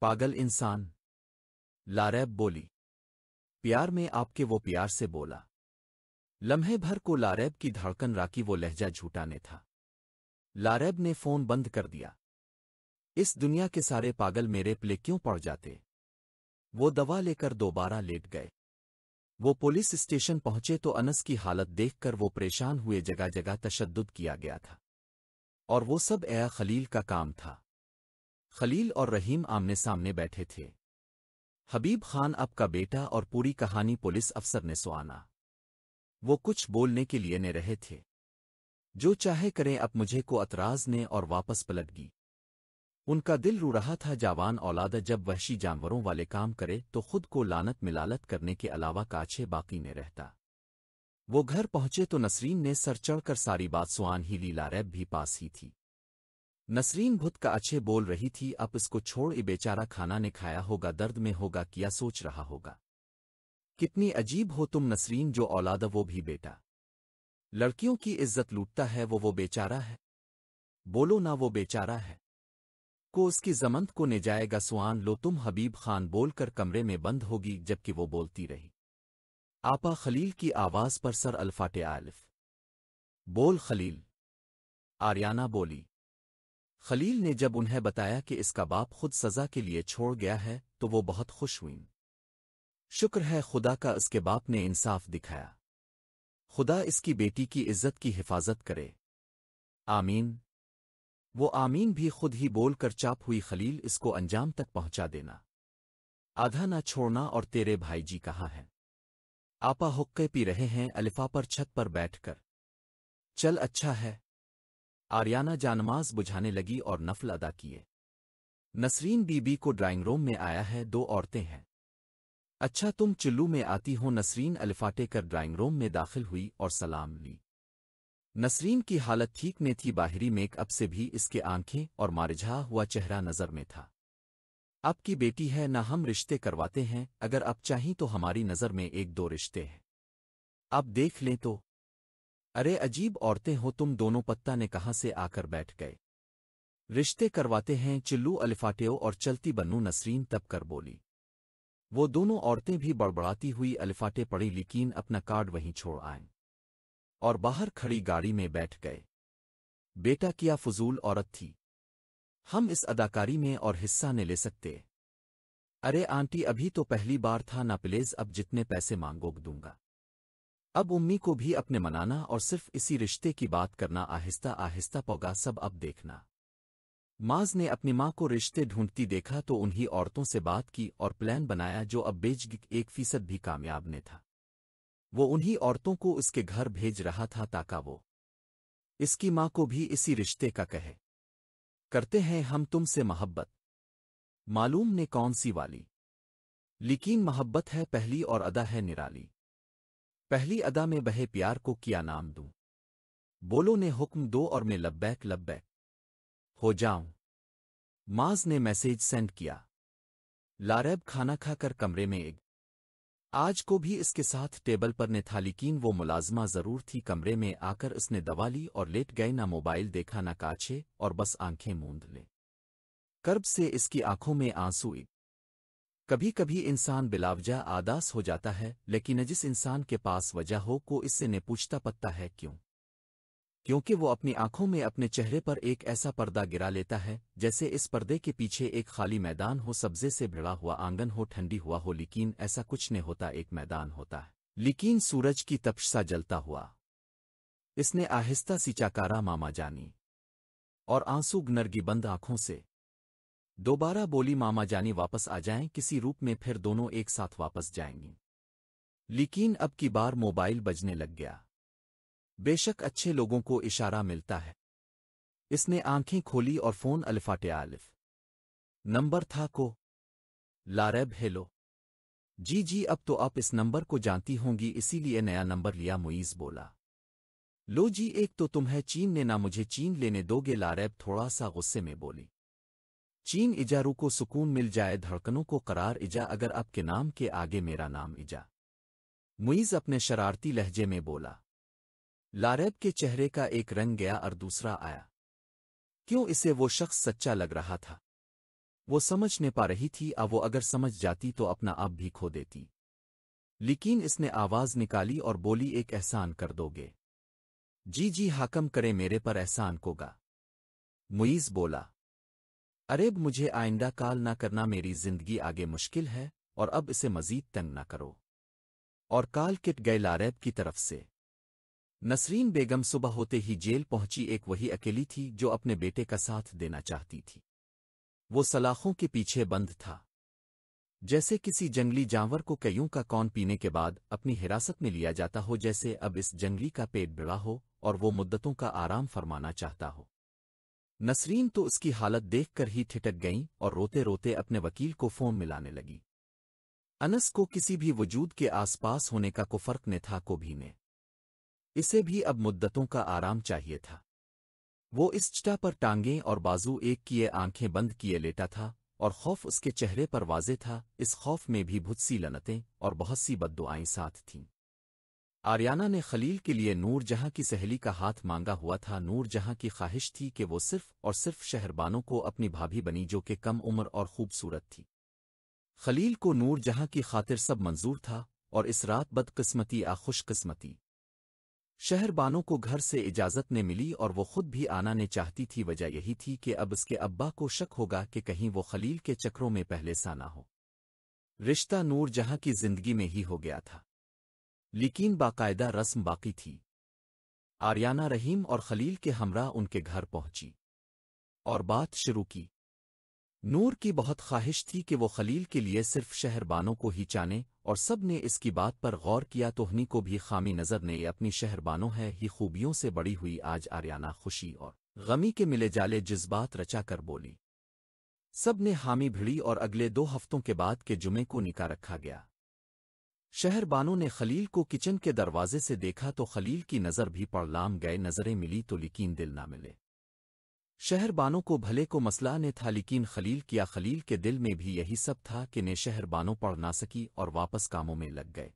पागल इंसान लारेब बोली प्यार में आपके वो प्यार से बोला लम्हे भर को लारेब की धड़कन राकी वो लहजा झूठाने था लारेब ने फोन बंद कर दिया इस दुनिया के सारे पागल मेरे प्ले क्यों पड़ जाते वो दवा लेकर दोबारा लेट गए वो पुलिस स्टेशन पहुंचे तो अनस की हालत देखकर वो परेशान हुए जगह जगह तशद किया गया था और वो सब एया खलील का काम था खलील और रहीम आमने सामने बैठे थे हबीब खान अब का बेटा और पूरी कहानी पुलिस अफसर ने सुना वो कुछ बोलने के लिए ने रहे थे जो चाहे करें अब मुझे को अतराज ने और वापस पलट गई उनका दिल रू रहा था जावान औलाद जब वहशी जानवरों वाले काम करे तो खुद को लानत मिलालत करने के अलावा काछे बाकी ने रहता वो घर पहुंचे तो नसरीन ने सर चढ़कर सारी बात सुहान ही लीला रैब भी पास ही थी नसरीन भुत का अच्छे बोल रही थी अब इसको छोड़ बेचारा खाना ने खाया होगा दर्द में होगा किया सोच रहा होगा कितनी अजीब हो तुम नसरीन जो औलाद वो भी बेटा लड़कियों की इज्जत लूटता है वो वो बेचारा है बोलो ना वो बेचारा है को उसकी जमंत को ले जाएगा सुहान लो तुम हबीब खान बोलकर कमरे में बंद होगी जबकि वो बोलती रही आपा खलील की आवाज पर सर अल्फाटे आलिफ बोल खलील आर्याना बोली खलील ने जब उन्हें बताया कि इसका बाप खुद सजा के लिए छोड़ गया है तो वो बहुत खुश हुईं शुक्र है खुदा का इसके बाप ने इंसाफ दिखाया खुदा इसकी बेटी की इज्जत की हिफाजत करे आमीन वो आमीन भी खुद ही बोलकर चाप हुई खलील इसको अंजाम तक पहुंचा देना आधा ना छोड़ना और तेरे भाई जी कहाँ हैं आपा हुक्के पी रहे हैं अलिफा पर छत पर बैठकर चल अच्छा है आर्याना जानमाज बुझाने लगी और नफल अदा किए नसरीन बीबी को ड्राइंग रूम में आया है दो औरतें हैं अच्छा तुम चुल्लू में आती हो नसरीन अलिफाटे कर ड्राइंग रूम में दाखिल हुई और सलाम ली नसरीन की हालत ठीक नहीं थी बाहरी मेकअप से भी इसके आंखें और मारिझा हुआ चेहरा नज़र में था आपकी बेटी है न हम रिश्ते करवाते हैं अगर आप चाहें तो हमारी नज़र में एक दो रिश्ते हैं आप देख लें तो अरे अजीब औरतें हो तुम दोनों पत्ता ने कहा से आकर बैठ गए रिश्ते करवाते हैं चिल्लू अलिफाटेओ और चलती बन्नू नसरीन तब कर बोली वो दोनों औरतें भी बड़बड़ाती हुई अलिफाटे पड़ी लेकिन अपना कार्ड वहीं छोड़ आएं और बाहर खड़ी गाड़ी में बैठ गए बेटा किया फजूल औरत थी हम इस अदाकारी में और हिस्सा नहीं ले सकते अरे आंटी अभी तो पहली बार था ना प्लेज अब जितने पैसे मांगोग दूंगा अब उम्मी को भी अपने मनाना और सिर्फ इसी रिश्ते की बात करना आहिस्ता आहिस्ता पौगा सब अब देखना माज ने अपनी माँ को रिश्ते ढूंढती देखा तो उन्हीं औरतों से बात की और प्लान बनाया जो अब बेजगिक एक फीसद भी कामयाब ने था वो उन्हीं औरतों को उसके घर भेज रहा था ताका वो इसकी मां को भी इसी रिश्ते का कहे करते हैं हम तुमसे मोहब्बत मालूम ने कौन सी वाली लेकिन मोहब्बत है पहली और अदा है निराली पहली अदा में बहे प्यार को किया नाम दू बोलो ने हुक्म दो और मैं लब्बैक लब्बैक हो जाऊं माज ने मैसेज सेंड किया लारैब खाना खाकर कमरे में एक आज को भी इसके साथ टेबल पर ने वो मुलाजमा जरूर थी कमरे में आकर उसने दवा ली और लेट गए ना मोबाइल देखा ना काछे और बस आंखें मूंद ले कर्ब से इसकी आंखों में आंसू कभी कभी इंसान बिलावजा आदास हो जाता है लेकिन जिस इंसान के पास वजह हो को इससे ने पूछता पत्ता है क्यों क्योंकि वो अपनी आंखों में अपने चेहरे पर एक ऐसा पर्दा गिरा लेता है जैसे इस पर्दे के पीछे एक खाली मैदान हो सब्जे से भिड़ा हुआ आंगन हो ठंडी हुआ हो लेकिन ऐसा कुछ नहीं होता एक मैदान होता है लेकिन सूरज की तपसा जलता हुआ इसने आहिस्ता सी चाकारा मामा जानी और आंसू गनरगी बंद आंखों से दोबारा बोली मामा जानी वापस आ जाएं किसी रूप में फिर दोनों एक साथ वापस जाएंगी लेकिन अब की बार मोबाइल बजने लग गया बेशक अच्छे लोगों को इशारा मिलता है इसने आंखें खोली और फोन अल्फाटे आलिफ नंबर था को लारेब हेलो जी जी अब तो आप इस नंबर को जानती होंगी इसीलिए नया नंबर लिया मुईज बोला लो जी एक तो तुम है चीन ने ना मुझे चीन लेने दोगे लारेब थोड़ा सा गुस्से में बोली चीन इजारू को सुकून मिल जाए धड़कनों को करार इजा अगर आपके नाम के आगे मेरा नाम इजा मुईज अपने शरारती लहजे में बोला लारेब के चेहरे का एक रंग गया और दूसरा आया क्यों इसे वो शख्स सच्चा लग रहा था वो समझ नहीं पा रही थी अब वो अगर समझ जाती तो अपना आप भी खो देती लेकिन इसने आवाज निकाली और बोली एक एहसान कर दोगे जी जी हाकम करे मेरे पर एहसान कोगा मुईज बोला अरेब मुझे आइंदा काल ना करना मेरी जिंदगी आगे मुश्किल है और अब इसे मजीद तंग ना करो और काल किट गए लारेब की तरफ से नसरीन बेगम सुबह होते ही जेल पहुंची एक वही अकेली थी जो अपने बेटे का साथ देना चाहती थी वो सलाखों के पीछे बंद था जैसे किसी जंगली जानवर को कईयों का कौन पीने के बाद अपनी हिरासत में लिया जाता हो जैसे अब इस जंगली का पेट बिड़ा हो और वो मुद्दतों का आराम फरमाना चाहता हो नसरीन तो उसकी हालत देखकर ही ठिटक गईं और रोते रोते अपने वकील को फोन मिलाने लगी अनस को किसी भी वजूद के आसपास होने का कुफर्क ने था को भी ने इसे भी अब मुद्दतों का आराम चाहिए था वो इस चटा पर टांगे और बाजू एक किए आंखें बंद किए लेटा था और खौफ उसके चेहरे पर वाजे था इस खौफ में भी भुत सी लनतें और बहुत सी बददुआएं साथ थीं आर्याना ने खलील के लिए नूर जहां की सहेली का हाथ मांगा हुआ था नूर जहां की ख्वाहिश थी कि वो सिर्फ और सिर्फ शहरबानों को अपनी भाभी बनी जो कि कम उम्र और खूबसूरत थी खलील को नूर जहां की खातिर सब मंजूर था और इस रात बदकस्मती आ खुशकस्मती शहरबानों को घर से इजाज़त ने मिली और वो खुद भी आना ने चाहती थी वजह यही थी कि अब उसके अब्बा को शक होगा कि कहीं वो खलील के चक्रों में पहले साना हो रिश्ता नूर जहां की जिंदगी में ही हो गया था लेकिन बाकायदा रस्म बाकी थी आर्याना रहीम और खलील के हमरा उनके घर पहुंची और बात शुरू की नूर की बहुत ख्वाहिश थी कि वो खलील के लिए सिर्फ शहरबानों को ही जाने और सब ने इसकी बात पर गौर किया तोहनी को भी खामी नजर ने अपनी शहरबानों है ही खूबियों से बड़ी हुई आज आर्याना खुशी और गमी के मिले जाले जज्बात रचा कर बोली सब ने हामी भिड़ी और अगले दो हफ्तों के बाद के जुमे को निका रखा गया शहरबानों ने खलील को किचन के दरवाजे से देखा तो खलील की नज़र भी पड़लाम गए नज़रें मिली तो लेकिन दिल ना मिले शहरबानों को भले को मसला ने था लेकिन खलील किया खलील के दिल में भी यही सब था कि ने शहरबानों पढ़ ना सकी और वापस कामों में लग गए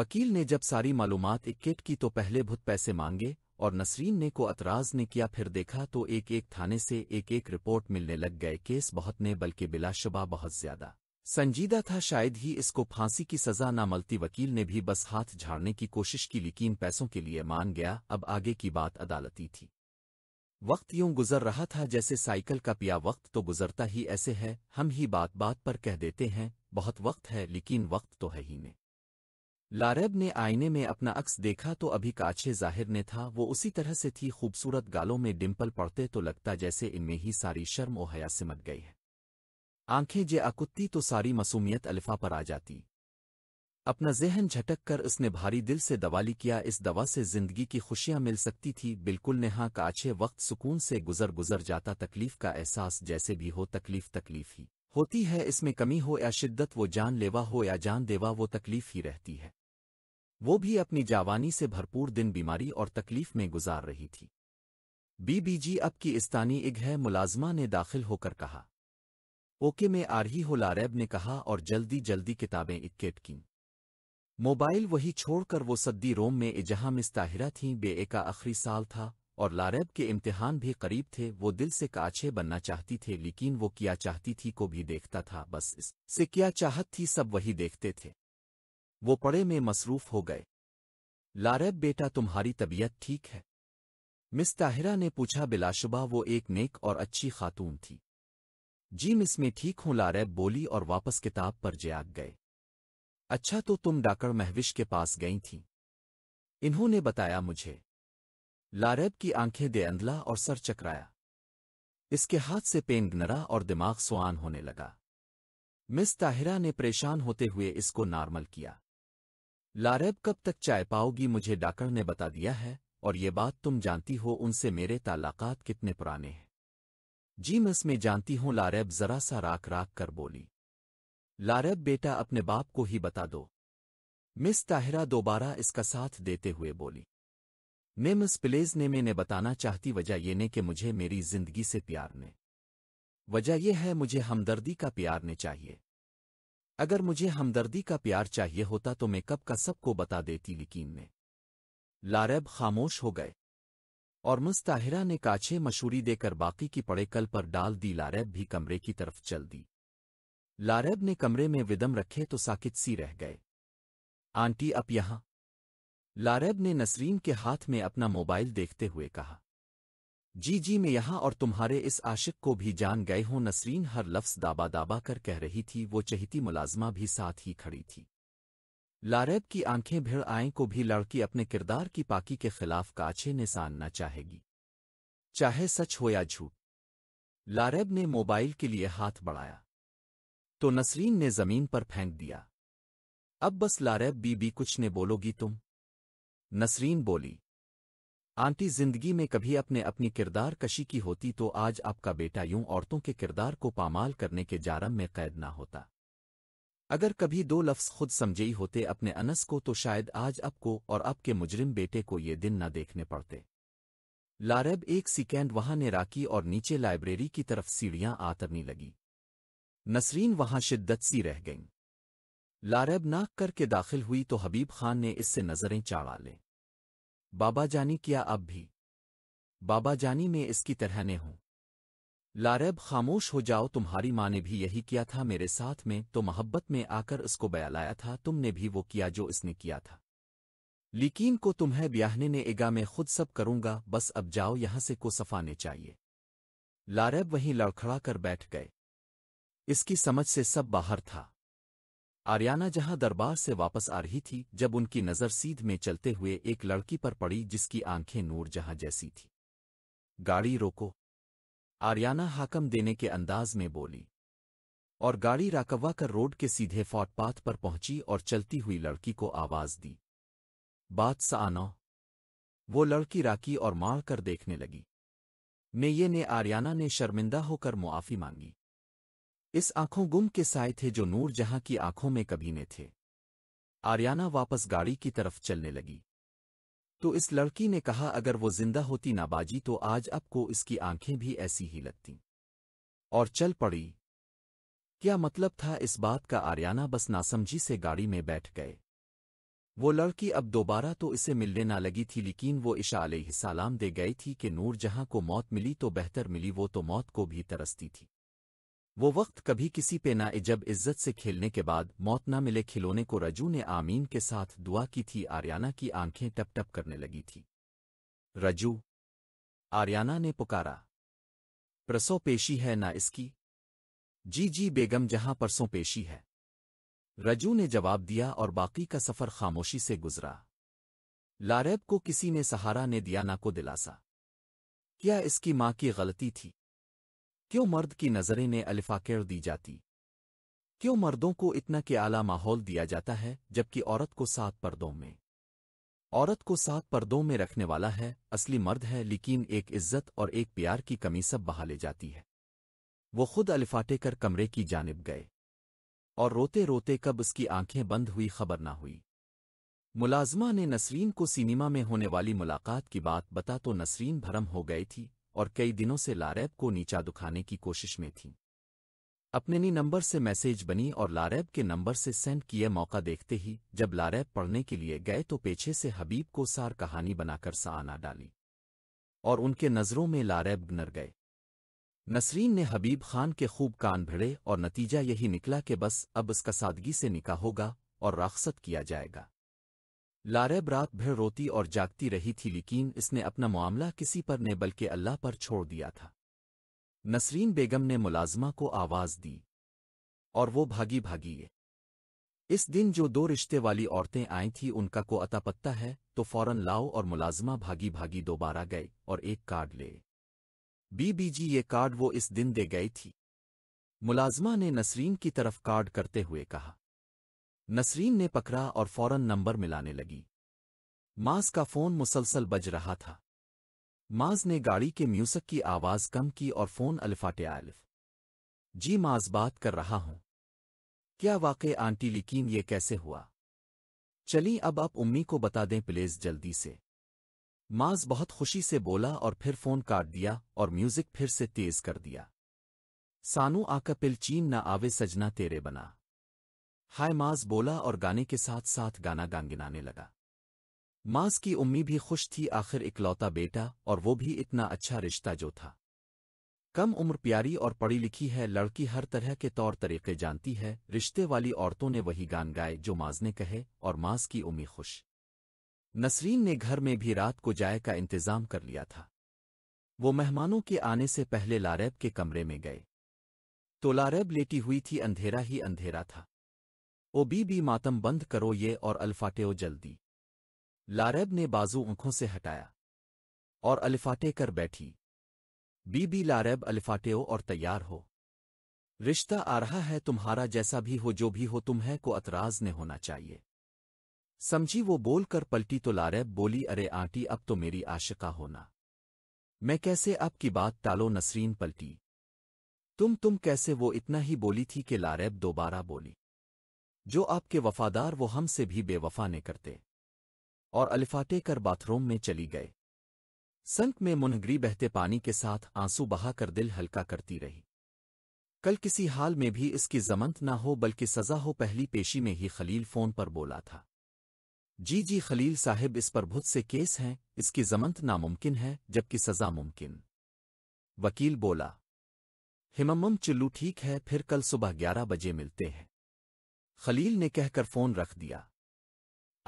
वकील ने जब सारी मालूम इक्केट की तो पहले भुत पैसे मांगे और नसरीन ने को अतराज ने किया फिर देखा तो एक एक थाने से एक एक रिपोर्ट मिलने लग गए केस बहुत ने बल्कि बिलाशुबा बहुत ज्यादा संजीदा था शायद ही इसको फांसी की सजा न मलती वकील ने भी बस हाथ झाड़ने की कोशिश की लेकिन पैसों के लिए मान गया अब आगे की बात अदालती थी वक्त यूं गुजर रहा था जैसे साइकिल का पिया वक्त तो गुजरता ही ऐसे है हम ही बात बात पर कह देते हैं बहुत वक्त है लेकिन वक्त तो है ही नहीं लारेब ने आईने में अपना अक्स देखा तो अभी काछे जाहिर ने था वो उसी तरह से थी खूबसूरत गालों में डिम्पल पड़ते तो लगता जैसे इनमें ही सारी शर्म और हया सिमट गई है आंखें जे आकुत्ती तो सारी मसूमियत अल्फा पर आ जाती अपना जहन झटक कर उसने भारी दिल से दवाली किया इस दवा से जिंदगी की खुशियां मिल सकती थी बिल्कुल नेहा का अच्छे वक्त सुकून से गुजर गुजर जाता तकलीफ का एहसास जैसे भी हो तकलीफ तकलीफ ही होती है इसमें कमी हो या शिद्दत वो जान लेवा हो या जान देवा वो तकलीफ ही रहती है वो भी अपनी जावानी से भरपूर दिन बीमारी और तकलीफ में गुजार रही थी बीबीजी अब की इस्तानी इग है मुलाजमा ने दाखिल होकर कहा ओके में आ रही हो लारैब ने कहा और जल्दी जल्दी किताबें इक्केट कीं मोबाइल वही छोड़कर वो सद्दी रोम में इजहां मिस ताहिरा थीं बे एका आखिरी साल था और लारेब के इम्तिहान भी करीब थे वो दिल से काछे बनना चाहती थे लेकिन वो किया चाहती थी को भी देखता था बस इससे क्या चाहत थी सब वही देखते थे वो पड़े में मसरूफ हो गए लारेब बेटा तुम्हारी तबीयत ठीक है मिस ताहिरा ने पूछा बिलाशुबा वो एक नेक और अच्छी खातून थी जी मिस में ठीक हूं लारेब बोली और वापस किताब पर जयाग गए अच्छा तो तुम डाकड़ महविश के पास गई थीं इन्होंने बताया मुझे लारेब की आंखें दे अंधला और सर चकराया इसके हाथ से पेन गनरा और दिमाग सुआन होने लगा मिस ताहिरा ने परेशान होते हुए इसको नॉर्मल किया लारेब कब तक चाय पाओगी मुझे डाकर ने बता दिया है और ये बात तुम जानती हो उनसे मेरे ताल्लाकात कितने पुराने हैं जी मैं इसमें जानती हूं लारेब जरा सा राख राख कर बोली लारब बेटा अपने बाप को ही बता दो मिस ताहिरा दोबारा इसका साथ देते हुए बोली मैं मिस प्लेज ने मैंने बताना चाहती वजह ये ने कि मुझे मेरी जिंदगी से प्यार ने वजह यह है मुझे हमदर्दी का प्यार ने चाहिए अगर मुझे हमदर्दी का प्यार चाहिए होता तो मैं कब का सबको बता देती लिकीन ने लारब खामोश हो गए और मुस्ताहिरा ने काछे मशहूरी देकर बाकी की पड़े कल पर डाल दी लारैब भी कमरे की तरफ चल दी लारब ने कमरे में विदम रखे तो साकित सी रह गए आंटी अब यहां लारब ने नसरीन के हाथ में अपना मोबाइल देखते हुए कहा जी जी मैं यहां और तुम्हारे इस आशिक को भी जान गए हूं नसरीन हर लफ्स दाबा दाबा कर कह रही थी वो चहती मुलाजमा भी साथ ही खड़ी थी लारब की आंखें भिड़ आए को भी लड़की अपने किरदार की पाकी के खिलाफ काछे निशानना चाहेगी चाहे सच हो या झूठ लारब ने मोबाइल के लिए हाथ बढ़ाया तो नसरीन ने जमीन पर फेंक दिया अब बस लारैब बीबी कुछ ने बोलोगी तुम नसरीन बोली आंटी जिंदगी में कभी अपने अपनी किरदार कशी की होती तो आज आपका बेटा यूं औरतों के किरदार को पामाल करने के जारम में कैद ना होता अगर कभी दो लफ्ज़ खुद समझे होते अपने अनस को तो शायद आज आपको और आपके मुजरिम बेटे को ये दिन न देखने पड़ते लारब एक सिकेंड वहां ने राकी और नीचे लाइब्रेरी की तरफ सीढ़ियां आतरनी लगी नसरीन वहां शिद्दत सी रह गईं लारब नाक करके दाखिल हुई तो हबीब खान ने इससे नज़रें चाड़ा लें बाबा जानी किया अब भी बाबा जानी में इसकी तरह ने हूं लारब खामोश हो जाओ तुम्हारी माँ ने भी यही किया था मेरे साथ में तो मोहब्बत में आकर उसको बया लाया था तुमने भी वो किया जो इसने किया था लिकीन को तुम्हें ब्याहने ने एगा मैं खुद सब करूंगा बस अब जाओ यहां से को सफाने चाहिए लारब वहीं लड़खड़ा कर बैठ गए इसकी समझ से सब बाहर था आर्याना जहां दरबार से वापस आ रही थी जब उनकी नज़र सीध में चलते हुए एक लड़की पर पड़ी जिसकी आंखें नूर जहां जैसी थी गाड़ी रोको आर्याना हाकम देने के अंदाज में बोली और गाड़ी राकवा कर रोड के सीधे फुटपाथ पर पहुंची और चलती हुई लड़की को आवाज दी बात सा आना वो लड़की राकी और मार कर देखने लगी मैं ये ने आर्याना ने शर्मिंदा होकर मुआफ़ी मांगी इस आंखों गुम के साए थे जो नूर जहां की आंखों में कभी ने थे आर्याना वापस गाड़ी की तरफ चलने लगी तो इस लड़की ने कहा अगर वो जिंदा होती नाबाजी तो आज अब को इसकी आंखें भी ऐसी ही लगती और चल पड़ी क्या मतलब था इस बात का आर्याना बस नासमझी से गाड़ी में बैठ गए वो लड़की अब दोबारा तो इसे मिलने ना लगी थी लेकिन वो ईशा सलाम दे गई थी कि नूर जहां को मौत मिली तो बेहतर मिली वो तो मौत को भी तरसती थी वो वक्त कभी किसी पे ना जब इज्जत से खेलने के बाद मौत ना मिले खिलौने को रजू ने आमीन के साथ दुआ की थी आर्याना की आंखें टप टप करने लगी थी रजू आर्याना ने पुकारा प्रसो पेशी है ना इसकी जी जी बेगम जहां परसों पेशी है रजू ने जवाब दिया और बाकी का सफर खामोशी से गुजरा लारेब को किसी ने सहारा ने दिया ना को दिलासा क्या इसकी मां की गलती थी क्यों मर्द की नज़रें ने अलिफाकेर दी जाती क्यों मर्दों को इतना के आला माहौल दिया जाता है जबकि औरत को सात पर्दों में औरत को सात पर्दों में रखने वाला है असली मर्द है लेकिन एक इज्जत और एक प्यार की कमी सब बहा ले जाती है वो खुद अलिफाटे कर कमरे की जानब गए और रोते रोते कब उसकी आंखें बंद हुई खबर ना हुई मुलाजमा ने नसरीन को सिनेमा में होने वाली मुलाकात की बात बता तो नसरीन भरम हो गई थी और कई दिनों से लारैब को नीचा दुखाने की कोशिश में थी अपने नी नंबर से मैसेज बनी और लारैब के नंबर से सेंड किए मौका देखते ही जब लारैब पढ़ने के लिए गए तो पीछे से हबीब को सार कहानी बनाकर सहाना डाली और उनके नज़रों में लारैब नर गए नसरीन ने हबीब खान के खूब कान भिड़े और नतीजा यही निकला कि बस अब इसका सादगी से निकाह होगा और राखसत किया जाएगा लारेब रात भर रोती और जागती रही थी लेकिन इसने अपना मामला किसी पर ने बल्कि अल्लाह पर छोड़ दिया था नसरीन बेगम ने मुलाजमा को आवाज़ दी और वो भागी भागी ये इस दिन जो दो रिश्ते वाली औरतें आई थीं उनका को अता पत्ता है तो फौरन लाओ और मुलाजमा भागी भागी दोबारा गए और एक कार्ड ले बीबीजी ये कार्ड वो इस दिन दे गई थी मुलाजमा ने नसरीन की तरफ कार्ड करते हुए कहा नसरीन ने पकड़ा और फौरन नंबर मिलाने लगी माज का फ़ोन मुसलसल बज रहा था माज ने गाड़ी के म्यूज़िक की आवाज़ कम की और फ़ोन अल्फ़ाटे आलिफ जी माज बात कर रहा हूँ क्या वाकई आंटी लिकीन ये कैसे हुआ चली अब आप उम्मी को बता दें प्लेज जल्दी से माज बहुत खुशी से बोला और फिर फ़ोन काट दिया और म्यूज़िक फिर से तेज़ कर दिया सानू आका पिल चीन न आवे सजना तेरे बना हाय माज बोला और गाने के साथ साथ गाना गांगिनाने लगा माज की उम्मी भी खुश थी आखिर इकलौता बेटा और वो भी इतना अच्छा रिश्ता जो था कम उम्र प्यारी और पढ़ी लिखी है लड़की हर तरह के तौर तरीके जानती है रिश्ते वाली औरतों ने वही गान गाए जो माज ने कहे और माज की उम्मी खुश नसरीन ने घर में भी रात को जाए का इंतजाम कर लिया था वो मेहमानों के आने से पहले लारैब के कमरे में गए तो लारैब लेटी हुई थी अंधेरा ही अंधेरा था ओ बीबी मातम बंद करो ये और अल्फाटेओ जल्दी लारैब ने बाजू आंखों से हटाया और अल्फाटे कर बैठी बीबी लारैब अल्फाटेओ और तैयार हो रिश्ता आ रहा है तुम्हारा जैसा भी हो जो भी हो तुम्हें को अतराज ने होना चाहिए समझी वो बोलकर पलटी तो लारैब बोली अरे आंटी अब तो मेरी आशिका होना मैं कैसे अब की बात टालो नसरीन पलटी तुम तुम कैसे वो इतना ही बोली थी कि लारैब दोबारा बोली जो आपके वफादार वो हमसे भी बेवफा ने करते और अलिफाटे कर बाथरूम में चली गए संक में मुनगरी बहते पानी के साथ आंसू बहाकर दिल हल्का करती रही कल किसी हाल में भी इसकी जमंत ना हो बल्कि सजा हो पहली पेशी में ही खलील फोन पर बोला था जी जी खलील साहब इस पर भुत से केस हैं इसकी जमंत नामुमकिन है जबकि सजा मुमकिन वकील बोला हिमम चिल्लू ठीक है फिर कल सुबह ग्यारह बजे मिलते हैं खलील ने कहकर फ़ोन रख दिया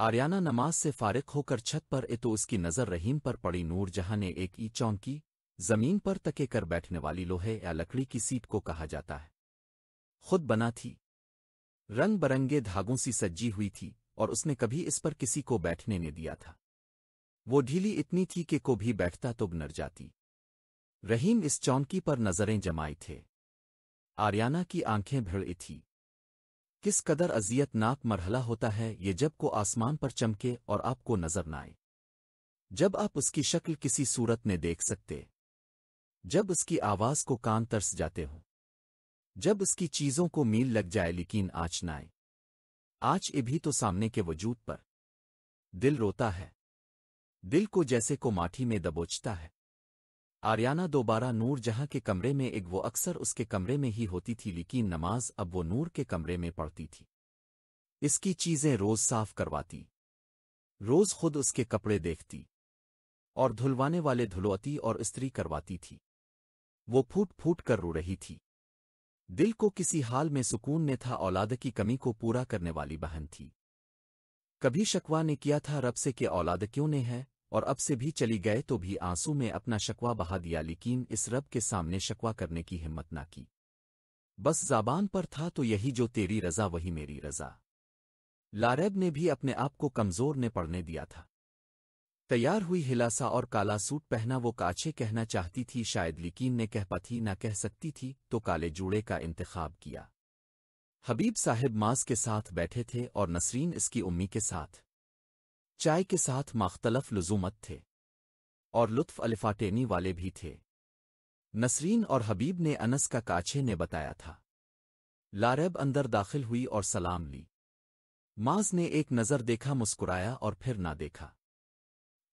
आर्याना नमाज से फारिक होकर छत पर ए तो उसकी नज़र रहीम पर पड़ी नूर जहाँ ने एक ई चौंकी जमीन पर तके कर बैठने वाली लोहे या लकड़ी की सीट को कहा जाता है खुद बना थी रंग बरंगे धागों सी सज्जी हुई थी और उसने कभी इस पर किसी को बैठने ने दिया था वो ढीली इतनी थी कि को भी बैठता तो नर जाती रहीम इस चौंकी पर नज़रें जमाए थे आर्याना की आंखें भिड़ी थी किस कदर अजियतनाक मरहला होता है ये जब को आसमान पर चमके और आपको नजर न आए जब आप उसकी शक्ल किसी सूरत में देख सकते जब उसकी आवाज़ को कान तरस जाते हो जब उसकी चीज़ों को मील लग जाए लेकिन आँच न आए आँच ए भी तो सामने के वजूद पर दिल रोता है दिल को जैसे को माठी में दबोचता है आर्याना दोबारा नूर जहां के कमरे में एक वो अक्सर उसके कमरे में ही होती थी लेकिन नमाज अब वो नूर के कमरे में पड़ती थी इसकी चीज़ें रोज़ साफ करवाती रोज़ खुद उसके कपड़े देखती और धुलवाने वाले धुलवाती और स्त्री करवाती थी वो फूट फूट कर रो रही थी दिल को किसी हाल में सुकून ने था औलाद की कमी को पूरा करने वाली बहन थी कभी शकवा ने किया था रब से कि औलाद क्यों ने है और अब से भी चली गए तो भी आंसू में अपना शकवा बहा दिया लेकिन इस रब के सामने शकवा करने की हिम्मत ना की बस जाबान पर था तो यही जो तेरी रजा वही मेरी रजा लारेब ने भी अपने आप को कमजोर ने पढ़ने दिया था तैयार हुई हिलासा और काला सूट पहना वो काछे कहना चाहती थी शायद लिकीन ने कह पाती न कह सकती थी तो काले जूड़े का इंतखाब किया हबीब साहिब मास के साथ बैठे थे और नसरीन इसकी उम्मी के साथ चाय के साथ माख्तलफ लुजूमत थे और लुत्फ अलिफाटेनी वाले भी थे नसरीन और हबीब ने अनस का काछे ने बताया था लारैब अंदर दाखिल हुई और सलाम ली माज ने एक नज़र देखा मुस्कुराया और फिर ना देखा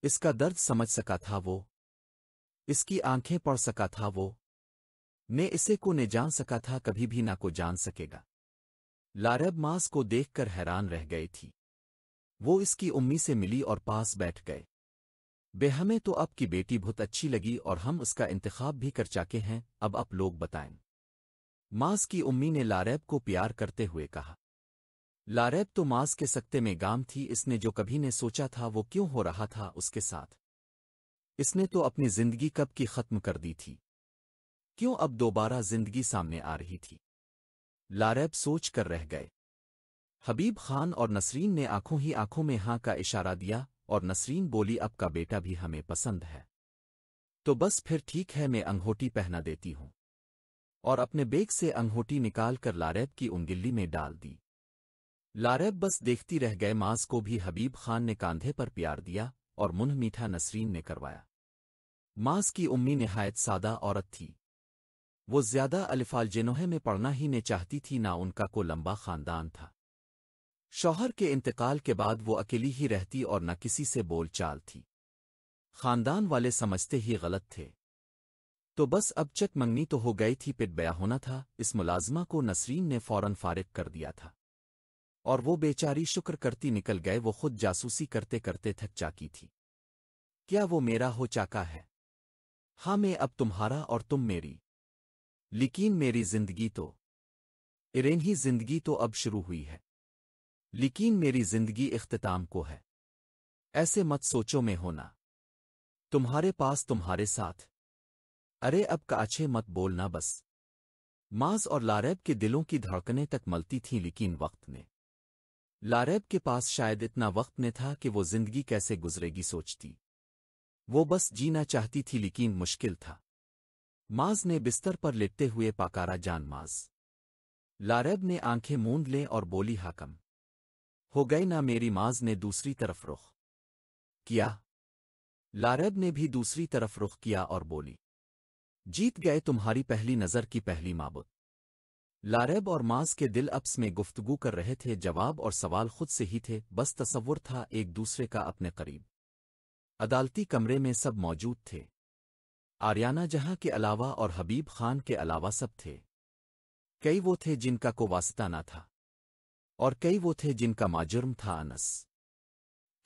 इसका दर्द समझ सका था वो इसकी आंखें पढ़ सका था वो ने इसे को ने जान सका था कभी भी ना को जान सकेगा लारब मास को देखकर हैरान रह गई थी वो इसकी उम्मी से मिली और पास बैठ गए बेहमें तो आपकी बेटी बहुत अच्छी लगी और हम उसका इंतखाब भी कर चाके हैं अब आप लोग बताएं मांस की उम्मी ने लारैब को प्यार करते हुए कहा लारैब तो मांस के सकते में गाम थी इसने जो कभी ने सोचा था वो क्यों हो रहा था उसके साथ इसने तो अपनी जिंदगी कब की खत्म कर दी थी क्यों अब दोबारा जिंदगी सामने आ रही थी लारैब सोच कर रह गए हबीब खान और नसरीन ने आंखों ही आंखों में हां का इशारा दिया और नसरीन बोली अब का बेटा भी हमें पसंद है तो बस फिर ठीक है मैं अंगोटी पहना देती हूं और अपने बेग से अंगोटी निकालकर लारैब की उंगिल्ली में डाल दी लारैब बस देखती रह गए मांस को भी हबीब खान ने कांधे पर प्यार दिया और मुन्ह मीठा नसरीन ने करवाया मांस की उम्मी नहायत सादा औरत थी वो ज्यादा अलिफाल जिनोहे में पढ़ना ही ने चाहती थी ना उनका को लंबा खानदान था शौहर के इंतकाल के बाद वो अकेली ही रहती और न किसी से बोलचाल थी खानदान वाले समझते ही गलत थे तो बस अब चक मंगनी तो हो गई थी पिट बया होना था इस मुलाजमा को नसरीन ने फौरन फारिग कर दिया था और वो बेचारी शुक्र करती निकल गए वो खुद जासूसी करते करते थक चाकी थी क्या वो मेरा हो चाका है हाँ मैं अब तुम्हारा और तुम मेरी लेकिन मेरी जिंदगी तो इरेन ही जिंदगी तो अब शुरू हुई है लेकिन मेरी जिंदगी इख्ताम को है ऐसे मत सोचो में होना तुम्हारे पास तुम्हारे साथ अरे अब का अच्छे मत बोलना बस माज और लारैब के दिलों की धड़कने तक मलती थीं लेकिन वक्त ने लारैब के पास शायद इतना वक्त ने था कि वो जिंदगी कैसे गुजरेगी सोचती वो बस जीना चाहती थी लेकिन मुश्किल था माज ने बिस्तर पर लेटते हुए पाकारा जान माज लारैब ने आंखें मूंद ले और बोली हाकम हो गए ना मेरी माज ने दूसरी तरफ रुख किया लारद ने भी दूसरी तरफ रुख किया और बोली जीत गए तुम्हारी पहली नज़र की पहली माबुत लारेब और माज के दिल अप्स में गुफ्तगु कर रहे थे जवाब और सवाल खुद से ही थे बस तस्वुर था एक दूसरे का अपने करीब अदालती कमरे में सब मौजूद थे आर्याना जहां के अलावा और हबीब खान के अलावा सब थे कई वो थे जिनका को वास्ता ना था और कई वो थे जिनका माजुर्म था अनस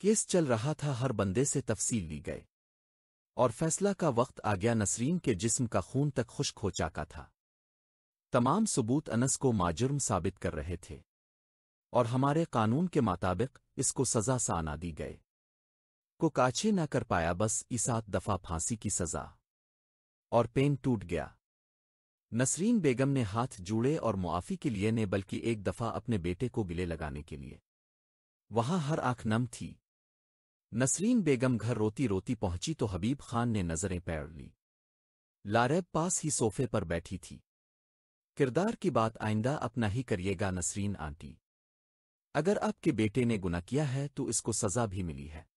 केस चल रहा था हर बंदे से तफसील ली गए और फैसला का वक्त आ गया नसरीन के जिस्म का खून तक खुश्क हो चाका था तमाम सबूत अनस को माजुर्म साबित कर रहे थे और हमारे कानून के मुताबिक इसको सजा साना दी गए को काछे न कर पाया बस इसात दफा फांसी की सजा और पेन टूट गया नसरीन बेगम ने हाथ जुड़े और मुआफ़ी के लिए ने बल्कि एक दफ़ा अपने बेटे को गिले लगाने के लिए वहां हर आंख नम थी नसरीन बेगम घर रोती रोती पहुंची तो हबीब खान ने नज़रें पैर ली लारैब पास ही सोफे पर बैठी थी किरदार की बात आइंदा अपना ही करिएगा नसरीन आंटी अगर आपके बेटे ने गुना किया है तो इसको सज़ा भी मिली है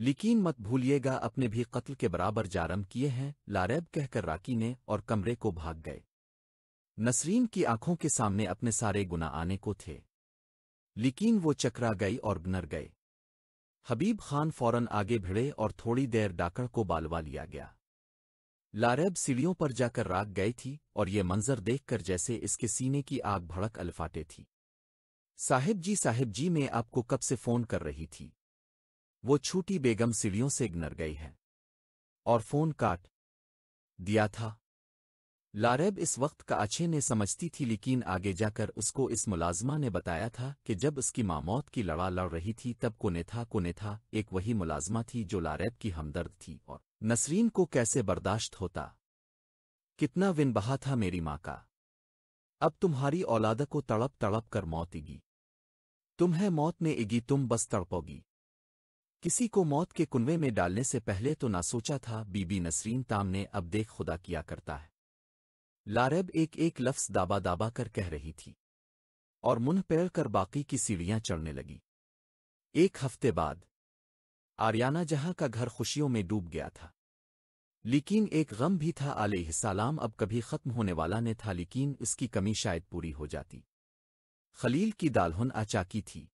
लेकिन मत भूलिएगा अपने भी कत्ल के बराबर जारम किए हैं लारेब कहकर राकी ने और कमरे को भाग गए नसरीन की आंखों के सामने अपने सारे गुना आने को थे लेकिन वो चकरा गई और बनर गए हबीब खान फौरन आगे भिड़े और थोड़ी देर डाकड़ को बालवा लिया गया लारेब सीढ़ियों पर जाकर राग गई थी और ये मंजर देखकर जैसे इसके सीने की आग भड़क अल्फाटे थी साहिब जी साहिब जी मैं आपको कब से फोन कर रही थी वो छूटी बेगम सीढ़ियों से गिनर गई है और फोन काट दिया था लारेब इस वक्त का अच्छे ने समझती थी लेकिन आगे जाकर उसको इस मुलाजमा ने बताया था कि जब उसकी माँ मौत की लड़ा लड़ रही थी तब कोने था कोने था एक वही मुलाजमा थी जो लारेब की हमदर्द थी और नसरीन को कैसे बर्दाश्त होता कितना विन बहा था मेरी माँ का अब तुम्हारी औलाद को तड़प तड़प कर मौत इगी तुम्हें मौत ने इगी तुम बस तड़पोगी किसी को मौत के कुनवे में डालने से पहले तो ना सोचा था बीबी नसरीन ताम ने अब देख खुदा किया करता है लारेब एक एक लफ्स दाबा दाबा कर कह रही थी और मुंह पैर कर बाकी की सीढ़ियां चढ़ने लगी एक हफ्ते बाद आर्याना जहां का घर खुशियों में डूब गया था लेकिन एक गम भी था आलम अब कभी खत्म होने वाला ने था लेकिन इसकी कमी शायद पूरी हो जाती खलील की दालहन आचाकी थी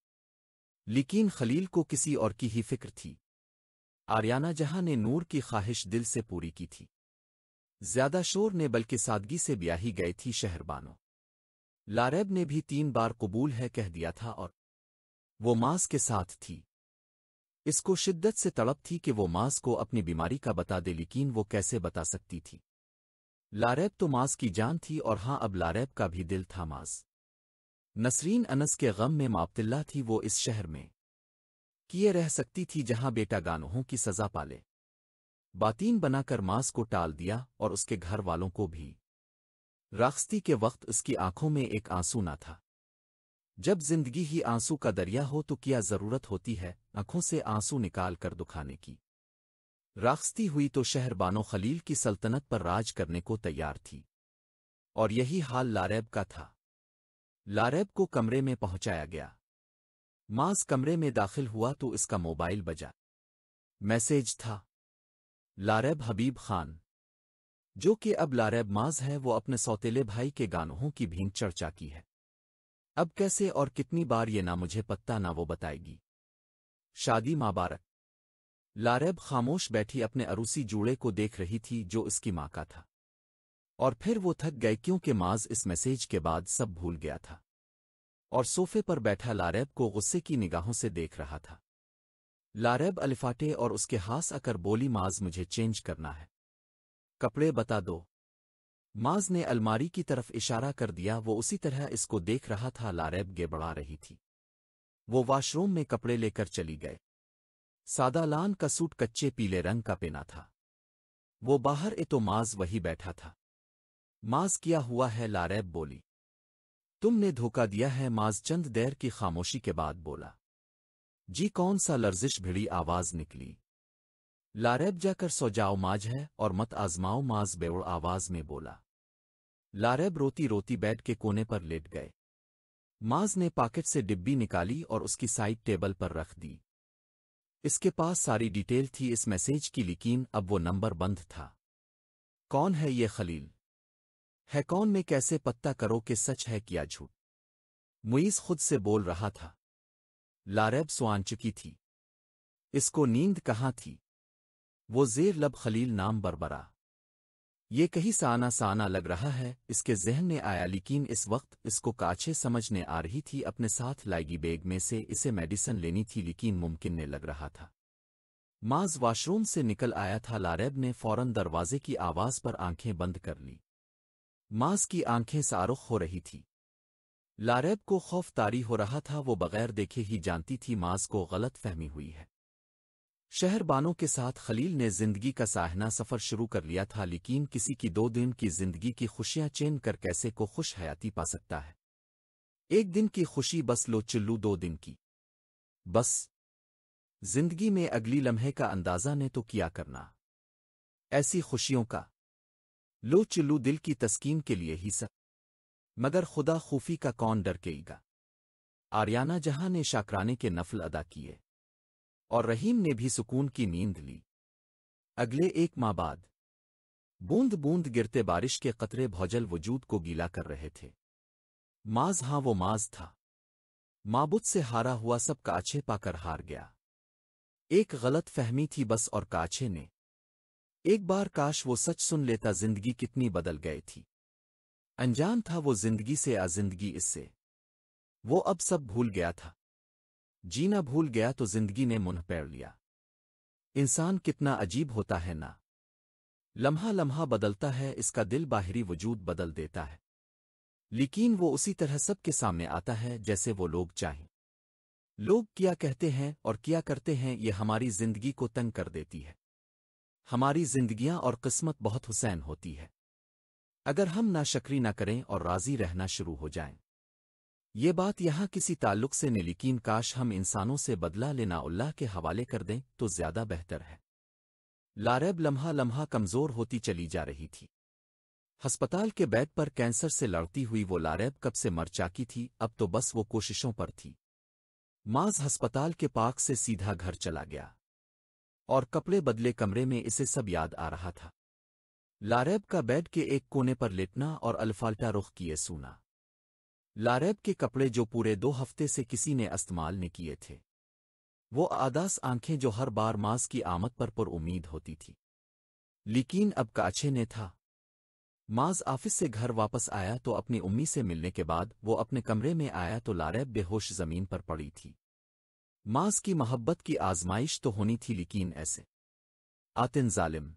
लेकिन खलील को किसी और की ही फिक्र थी आर्याना जहां ने नूर की ख्वाहिश दिल से पूरी की थी ज्यादा शोर ने बल्कि सादगी से ब्याही गए थी शहरबानों लारेब ने भी तीन बार कबूल है कह दिया था और वो मांस के साथ थी इसको शिद्दत से तड़प थी कि वो मांस को अपनी बीमारी का बता दे लेकिन वो कैसे बता सकती थी लारेब तो मांस की जान थी और हां अब लारेब का भी दिल था मांस नसरीन अनस के गम में माब्तिल्ला थी वो इस शहर में किए रह सकती थी जहां बेटा गानोहों की सजा पाले बातीन बनाकर मांस को टाल दिया और उसके घर वालों को भी राखस्ती के वक्त उसकी आंखों में एक आंसू ना था जब जिंदगी ही आंसू का दरिया हो तो क्या जरूरत होती है आंखों से आंसू निकाल कर दुखाने की राखस्ती हुई तो शहर बानो खलील की सल्तनत पर राज करने को तैयार थी और यही हाल लारैब का था लारेब को कमरे में पहुंचाया गया मास कमरे में दाखिल हुआ तो इसका मोबाइल बजा मैसेज था लारेब हबीब खान जो कि अब लारेब माज है वो अपने सौतेले भाई के गानों की भींग चर्चा की है अब कैसे और कितनी बार ये ना मुझे पत्ता ना वो बताएगी शादी माबारक लारेब खामोश बैठी अपने अरूसी जूड़े को देख रही थी जो उसकी माँ का था और फिर वो थक गए क्योंकि माज इस मैसेज के बाद सब भूल गया था और सोफे पर बैठा लारैब को गुस्से की निगाहों से देख रहा था लारैब अलिफाटे और उसके हास आकर बोली माज मुझे चेंज करना है कपड़े बता दो माज ने अलमारी की तरफ इशारा कर दिया वो उसी तरह इसको देख रहा था लारैब गेबड़ा रही थी वो वॉशरूम में कपड़े लेकर चली गए सादा लान का सूट कच्चे पीले रंग का पेना था वो बाहर ए तो माज वही बैठा था माज किया हुआ है लारैब बोली तुमने धोखा दिया है माज चंद देर की खामोशी के बाद बोला जी कौन सा लर्जिश भिड़ी आवाज निकली लारैब जाकर सो जाओ माज है और मत आजमाओ माज बेवड़ आवाज में बोला लारैब रोती रोती बेड के कोने पर लेट गए माज ने पाकेट से डिब्बी निकाली और उसकी साइड टेबल पर रख दी इसके पास सारी डिटेल थी इस मैसेज की लेकिन अब वो नंबर बंद था कौन है ये खलील कौन में कैसे पत्ता करो कि सच है किया झूठ मुईस खुद से बोल रहा था लारेब चुकी थी इसको नींद कहाँ थी वो जेर लब खलील नाम बरबरा ये कहीं साना साना लग रहा है इसके जहन ने आया लेकिन इस वक्त इसको काछे समझने आ रही थी अपने साथ लाएगी बैग में से इसे मेडिसिन लेनी थी लेकिन मुमकिन ने लग रहा था माज वॉशरूम से निकल आया था लारेब ने फौरन दरवाजे की आवाज़ पर आंखें बंद कर ली मांस की आंखें सारुख हो रही थी लारेब को खौफ तारी हो रहा था वो बगैर देखे ही जानती थी मांस को गलत फहमी हुई है शहरबानों के साथ खलील ने जिंदगी का साहना सफ़र शुरू कर लिया था लेकिन किसी की दो दिन की जिंदगी की खुशियां चेन कर कैसे को खुश हयाती पा सकता है एक दिन की खुशी बस लो चिल्लू दो दिन की बस जिंदगी में अगली लम्हे का अंदाज़ा ने तो किया करना ऐसी खुशियों का लो चिल्लू दिल की तस्कीन के लिए ही सब मगर खुदा खूफी का कौन डर केगा आर्याना जहां ने शाकराने के नफल अदा किए और रहीम ने भी सुकून की नींद ली अगले एक माह बाद बूंद बूंद गिरते बारिश के कतरे भौजल वजूद को गीला कर रहे थे माज हां वो माज था माबुद से हारा हुआ सब काछे पाकर हार गया एक गलत फहमी थी बस और काछे ने एक बार काश वो सच सुन लेता जिंदगी कितनी बदल गई थी अनजान था वो जिंदगी से अजिंदगी इससे वो अब सब भूल गया था जीना भूल गया तो जिंदगी ने मुंह पैर लिया इंसान कितना अजीब होता है ना लम्हा लम्हा बदलता है इसका दिल बाहरी वजूद बदल देता है लेकिन वो उसी तरह सबके सामने आता है जैसे वो लोग चाहें लोग क्या कहते हैं और क्या करते हैं ये हमारी जिंदगी को तंग कर देती है हमारी जिंदगियां और किस्मत बहुत हुसैन होती है अगर हम ना शक्री ना करें और राजी रहना शुरू हो जाएं। ये बात यहां किसी ताल्लुक से निलिकीन काश हम इंसानों से बदला लेना उल्लाह के हवाले कर दें तो ज्यादा बेहतर है लारेब लम्हा लम्हा कमजोर होती चली जा रही थी हस्पताल के बेड पर कैंसर से लड़ती हुई वो लारेब कब से मर चाकी थी अब तो बस वो कोशिशों पर थी माज हस्पताल के पाक से सीधा घर चला गया और कपड़े बदले कमरे में इसे सब याद आ रहा था लारेब का बेड के एक कोने पर लेटना और अल्फाल्टा रुख किए सूना लारेब के कपड़े जो पूरे दो हफ्ते से किसी ने इस्तेमाल ने किए थे वो आदास आंखें जो हर बार मांस की आमद पर पुर उम्मीद होती थी लेकिन अब का अच्छे ने था माज ऑफिस से घर वापस आया तो अपनी उम्मी से मिलने के बाद वो अपने कमरे में आया तो लारेब बेहोश जमीन पर पड़ी थी माज की मोहब्बत की आजमाइश तो होनी थी लेकिन ऐसे आतिन जालिम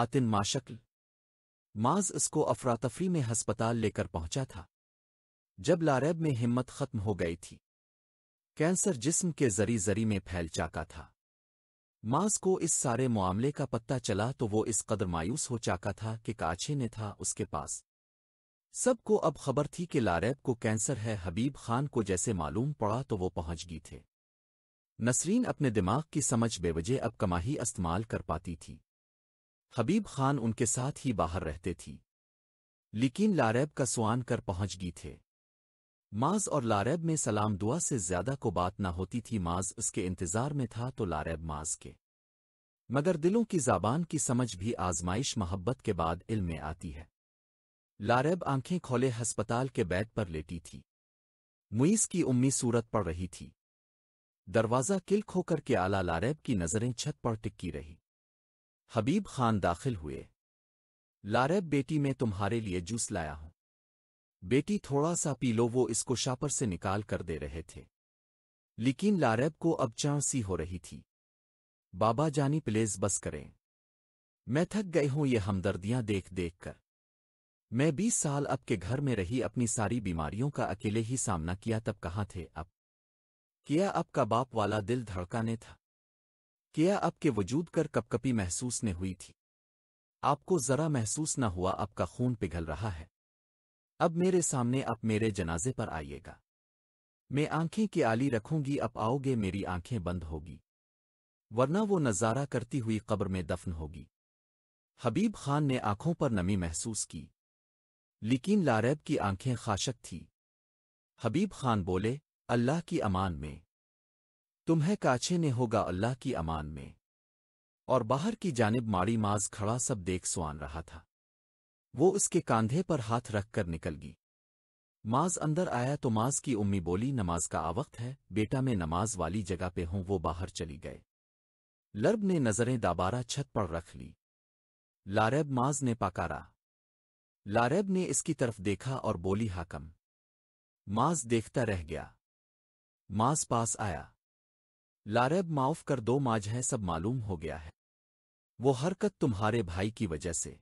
आतिन माशक्ल माज इसको अफरातफरी में हस्पताल लेकर पहुंचा था जब लारेब में हिम्मत खत्म हो गई थी कैंसर जिस्म के जरी जरी में फैल चाका था माज को इस सारे मामले का पत्ता चला तो वो इस कदर मायूस हो चाका था कि काछे ने था उसके पास सबको अब खबर थी कि लारैब को कैंसर है हबीब खान को जैसे मालूम पड़ा तो वो पहुंच गई थे नसरीन अपने दिमाग की समझ बेवजह अब कमाही इस्तेमाल कर पाती थी हबीब खान उनके साथ ही बाहर रहते थी लेकिन लारैब का सुआन कर पहुंच गई थे माज और लारैब में सलाम दुआ से ज्यादा को बात ना होती थी माज उसके इंतजार में था तो लारैब माज के मगर दिलों की जाबान की समझ भी आजमाइश मोहब्बत के बाद इल में आती है लारैब आंखें खोले हस्पताल के बेड पर लेती थी मुईस की उम्मी सूरत पड़ रही थी दरवाज़ा किल खोकर के आला लारैब की नज़रें छत पर टिक्की रही हबीब खान दाखिल हुए लारैब बेटी मैं तुम्हारे लिए जूस लाया हूं बेटी थोड़ा सा पी लो वो इसको शापर से निकाल कर दे रहे थे लेकिन लारैब को अब सी हो रही थी बाबा जानी प्लेज बस करें मैं थक गई हूं ये हमदर्दियां देख देख कर मैं बीस साल अब के घर में रही अपनी सारी बीमारियों का अकेले ही सामना किया तब कहाँ थे अब किया अब का बाप वाला दिल धड़काने था किया अब के वजूद कर कपकपी महसूस ने हुई थी आपको जरा महसूस न हुआ आपका खून पिघल रहा है अब मेरे सामने आप मेरे जनाजे पर आइएगा मैं आंखें की आली रखूंगी अब आओगे मेरी आंखें बंद होगी वरना वो नज़ारा करती हुई कब्र में दफन होगी हबीब खान ने आंखों पर नमी महसूस की लेकिन लारैब की आंखें खाशक थी हबीब खान बोले अल्लाह की अमान में तुम्हें काछे ने होगा अल्लाह की अमान में और बाहर की जानब माड़ी माज खड़ा सब देख सुन रहा था वो उसके कांधे पर हाथ रखकर निकल गई माज अंदर आया तो माज की उम्मी बोली नमाज का आवक्त है बेटा मैं नमाज वाली जगह पे हूं वो बाहर चली गए लर्ब ने नज़रें दाबारा छत पर रख ली लारेब माज ने पकारा लारेब ने इसकी तरफ देखा और बोली हाकम माज देखता रह गया माज पास आया लारेब माफ कर दो माज है सब मालूम हो गया है वो हरकत तुम्हारे भाई की वजह से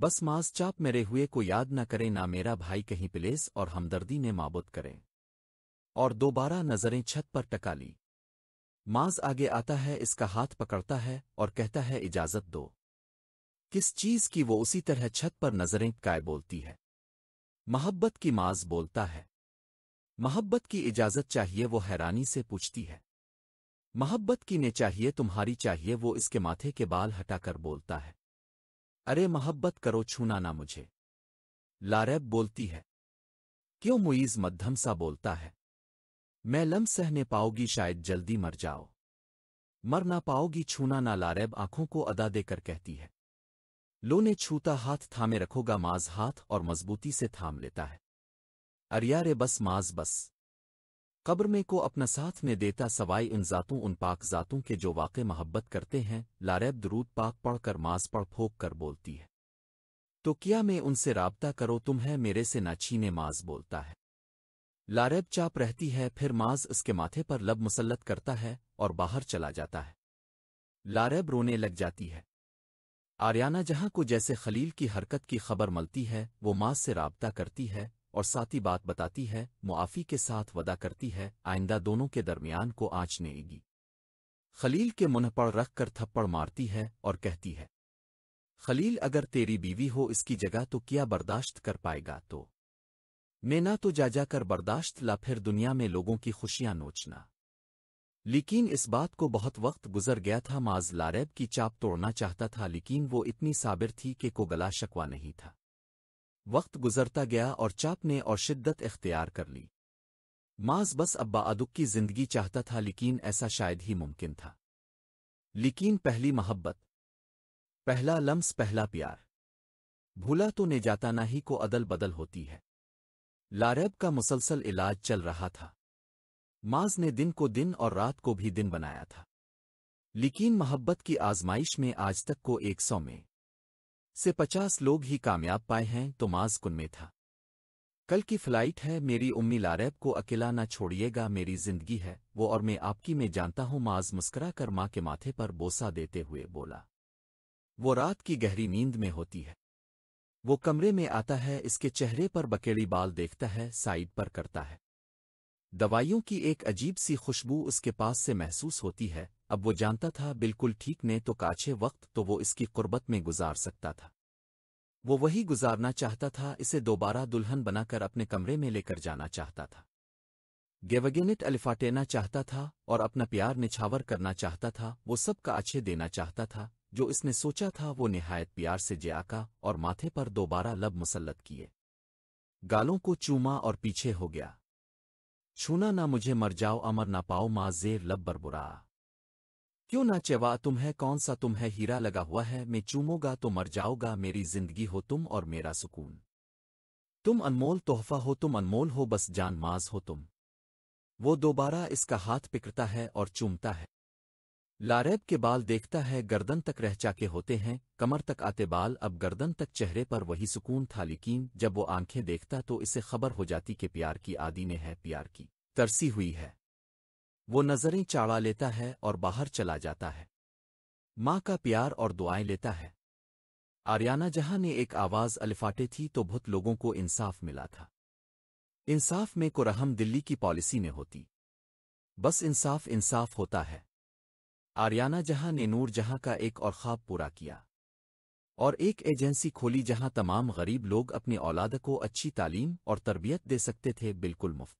बस माज चाप मेरे हुए को याद न करें ना मेरा भाई कहीं पिलेस और हमदर्दी ने माबुद करें और दोबारा नज़रें छत पर टका ली माज आगे आता है इसका हाथ पकड़ता है और कहता है इजाज़त दो किस चीज़ की वो उसी तरह छत पर नज़रें काय बोलती है मोहब्बत की माज बोलता है मोहब्बत की इजाज़त चाहिए वो हैरानी से पूछती है मोहब्बत की ने चाहिए तुम्हारी चाहिए वो इसके माथे के बाल हटाकर बोलता है अरे मोहब्बत करो छूना ना मुझे लारैब बोलती है क्यों मुईज मध्यम सा बोलता है मैं लम सहने पाओगी शायद जल्दी मर जाओ मर ना पाओगी छूना ना लारैब आंखों को अदा देकर कहती है लो ने छूता हाथ थामे रखोगा माज हाथ और मजबूती से थाम लेता है अरिया रे बस माज बस कब्र में को अपना साथ में देता सवाई इन जातों उन पाक जातों के जो वाक़ मोहब्बत करते हैं लारैब दरूद पाक पढ़कर माज पढ़ फोक कर बोलती है तो किया मैं उनसे राबता करो तुम है मेरे से ना छीने माज बोलता है लारैब चाप रहती है फिर माज उसके माथे पर लब मुसलत करता है और बाहर चला जाता है लारैब रोने लग जाती है आर्याना जहां को जैसे खलील की हरकत की खबर मलती है वो माज से रबता करती है और साथी बात बताती है मुआफ़ी के साथ वदा करती है आइंदा दोनों के दरमियान को आँच नेगी खलील के मुनपड़ पर रख कर थप्पड़ मारती है और कहती है खलील अगर तेरी बीवी हो इसकी जगह तो क्या बर्दाश्त कर पाएगा तो मैं ना तो जा जाकर बर्दाश्त ला फिर दुनिया में लोगों की खुशियां नोचना लेकिन इस बात को बहुत वक्त गुजर गया था माज लारेब की चाप तोड़ना चाहता था लेकिन वो इतनी साबिर थी कि को गला शकवा नहीं था वक्त गुजरता गया और चाप ने और शिद्दत इख्तियार कर ली माज बस अब्बा अदुक की जिंदगी चाहता था लेकिन ऐसा शायद ही मुमकिन था लेकिन पहली मोहब्बत पहला लम्स पहला प्यार भूला तो ने जाता ना ही को अदल बदल होती है लारैब का मुसलसल इलाज चल रहा था माज ने दिन को दिन और रात को भी दिन बनाया था लेकिन मोहब्बत की आजमाइश में आज तक को एक सौ में से पचास लोग ही कामयाब पाए हैं तो माजकुन में था कल की फ्लाइट है मेरी उम्मी लारैब को अकेला ना छोड़िएगा मेरी जिंदगी है वो और मैं आपकी मैं जानता हूं माज मुस्करा कर माँ के माथे पर बोसा देते हुए बोला वो रात की गहरी नींद में होती है वो कमरे में आता है इसके चेहरे पर बकेड़ी बाल देखता है साइड पर करता है दवाइयों की एक अजीब सी खुशबू उसके पास से महसूस होती है अब वो जानता था बिल्कुल ठीक ने तो काछे वक्त तो वो इसकी कुर्बत में गुजार सकता था वो वही गुजारना चाहता था इसे दोबारा दुल्हन बनाकर अपने कमरे में लेकर जाना चाहता था गेवगेनिट अलिफाटेना चाहता था और अपना प्यार निछावर करना चाहता था वो सब का अच्छे देना चाहता था जो इसने सोचा था वो निहायत प्यार से जयाका और माथे पर दोबारा लब मुसलत किए गालों को चूमा और पीछे हो गया छूना ना मुझे मर जाओ अमर ना पाओ माँ जेर लब्बर बुरा क्यों ना चेवा तुम है कौन सा तुम है हीरा लगा हुआ है मैं चूमोगा तो मर जाओगा मेरी जिंदगी हो तुम और मेरा सुकून तुम अनमोल तोहफा हो तुम अनमोल हो बस जान माज हो तुम वो दोबारा इसका हाथ पिकरता है और चूमता है लारैब के बाल देखता है गर्दन तक रहचा के होते हैं कमर तक आते बाल अब गर्दन तक चेहरे पर वही सुकून था लेकिन जब वो आंखें देखता तो इसे खबर हो जाती कि प्यार की आदि ने है प्यार की तरसी हुई है वो नज़रें चाड़ा लेता है और बाहर चला जाता है माँ का प्यार और दुआएं लेता है आर्याना जहां ने एक आवाज़ अलिफाटे थी तो बहुत लोगों को इंसाफ मिला था इंसाफ में रहम दिल्ली की पॉलिसी में होती बस इंसाफ इंसाफ होता है आर्याना जहां ने नूर जहां का एक और ख्वाब पूरा किया और एक एजेंसी खोली जहां तमाम गरीब लोग अपनी औलाद को अच्छी तालीम और तरबियत दे सकते थे बिल्कुल मुफ्त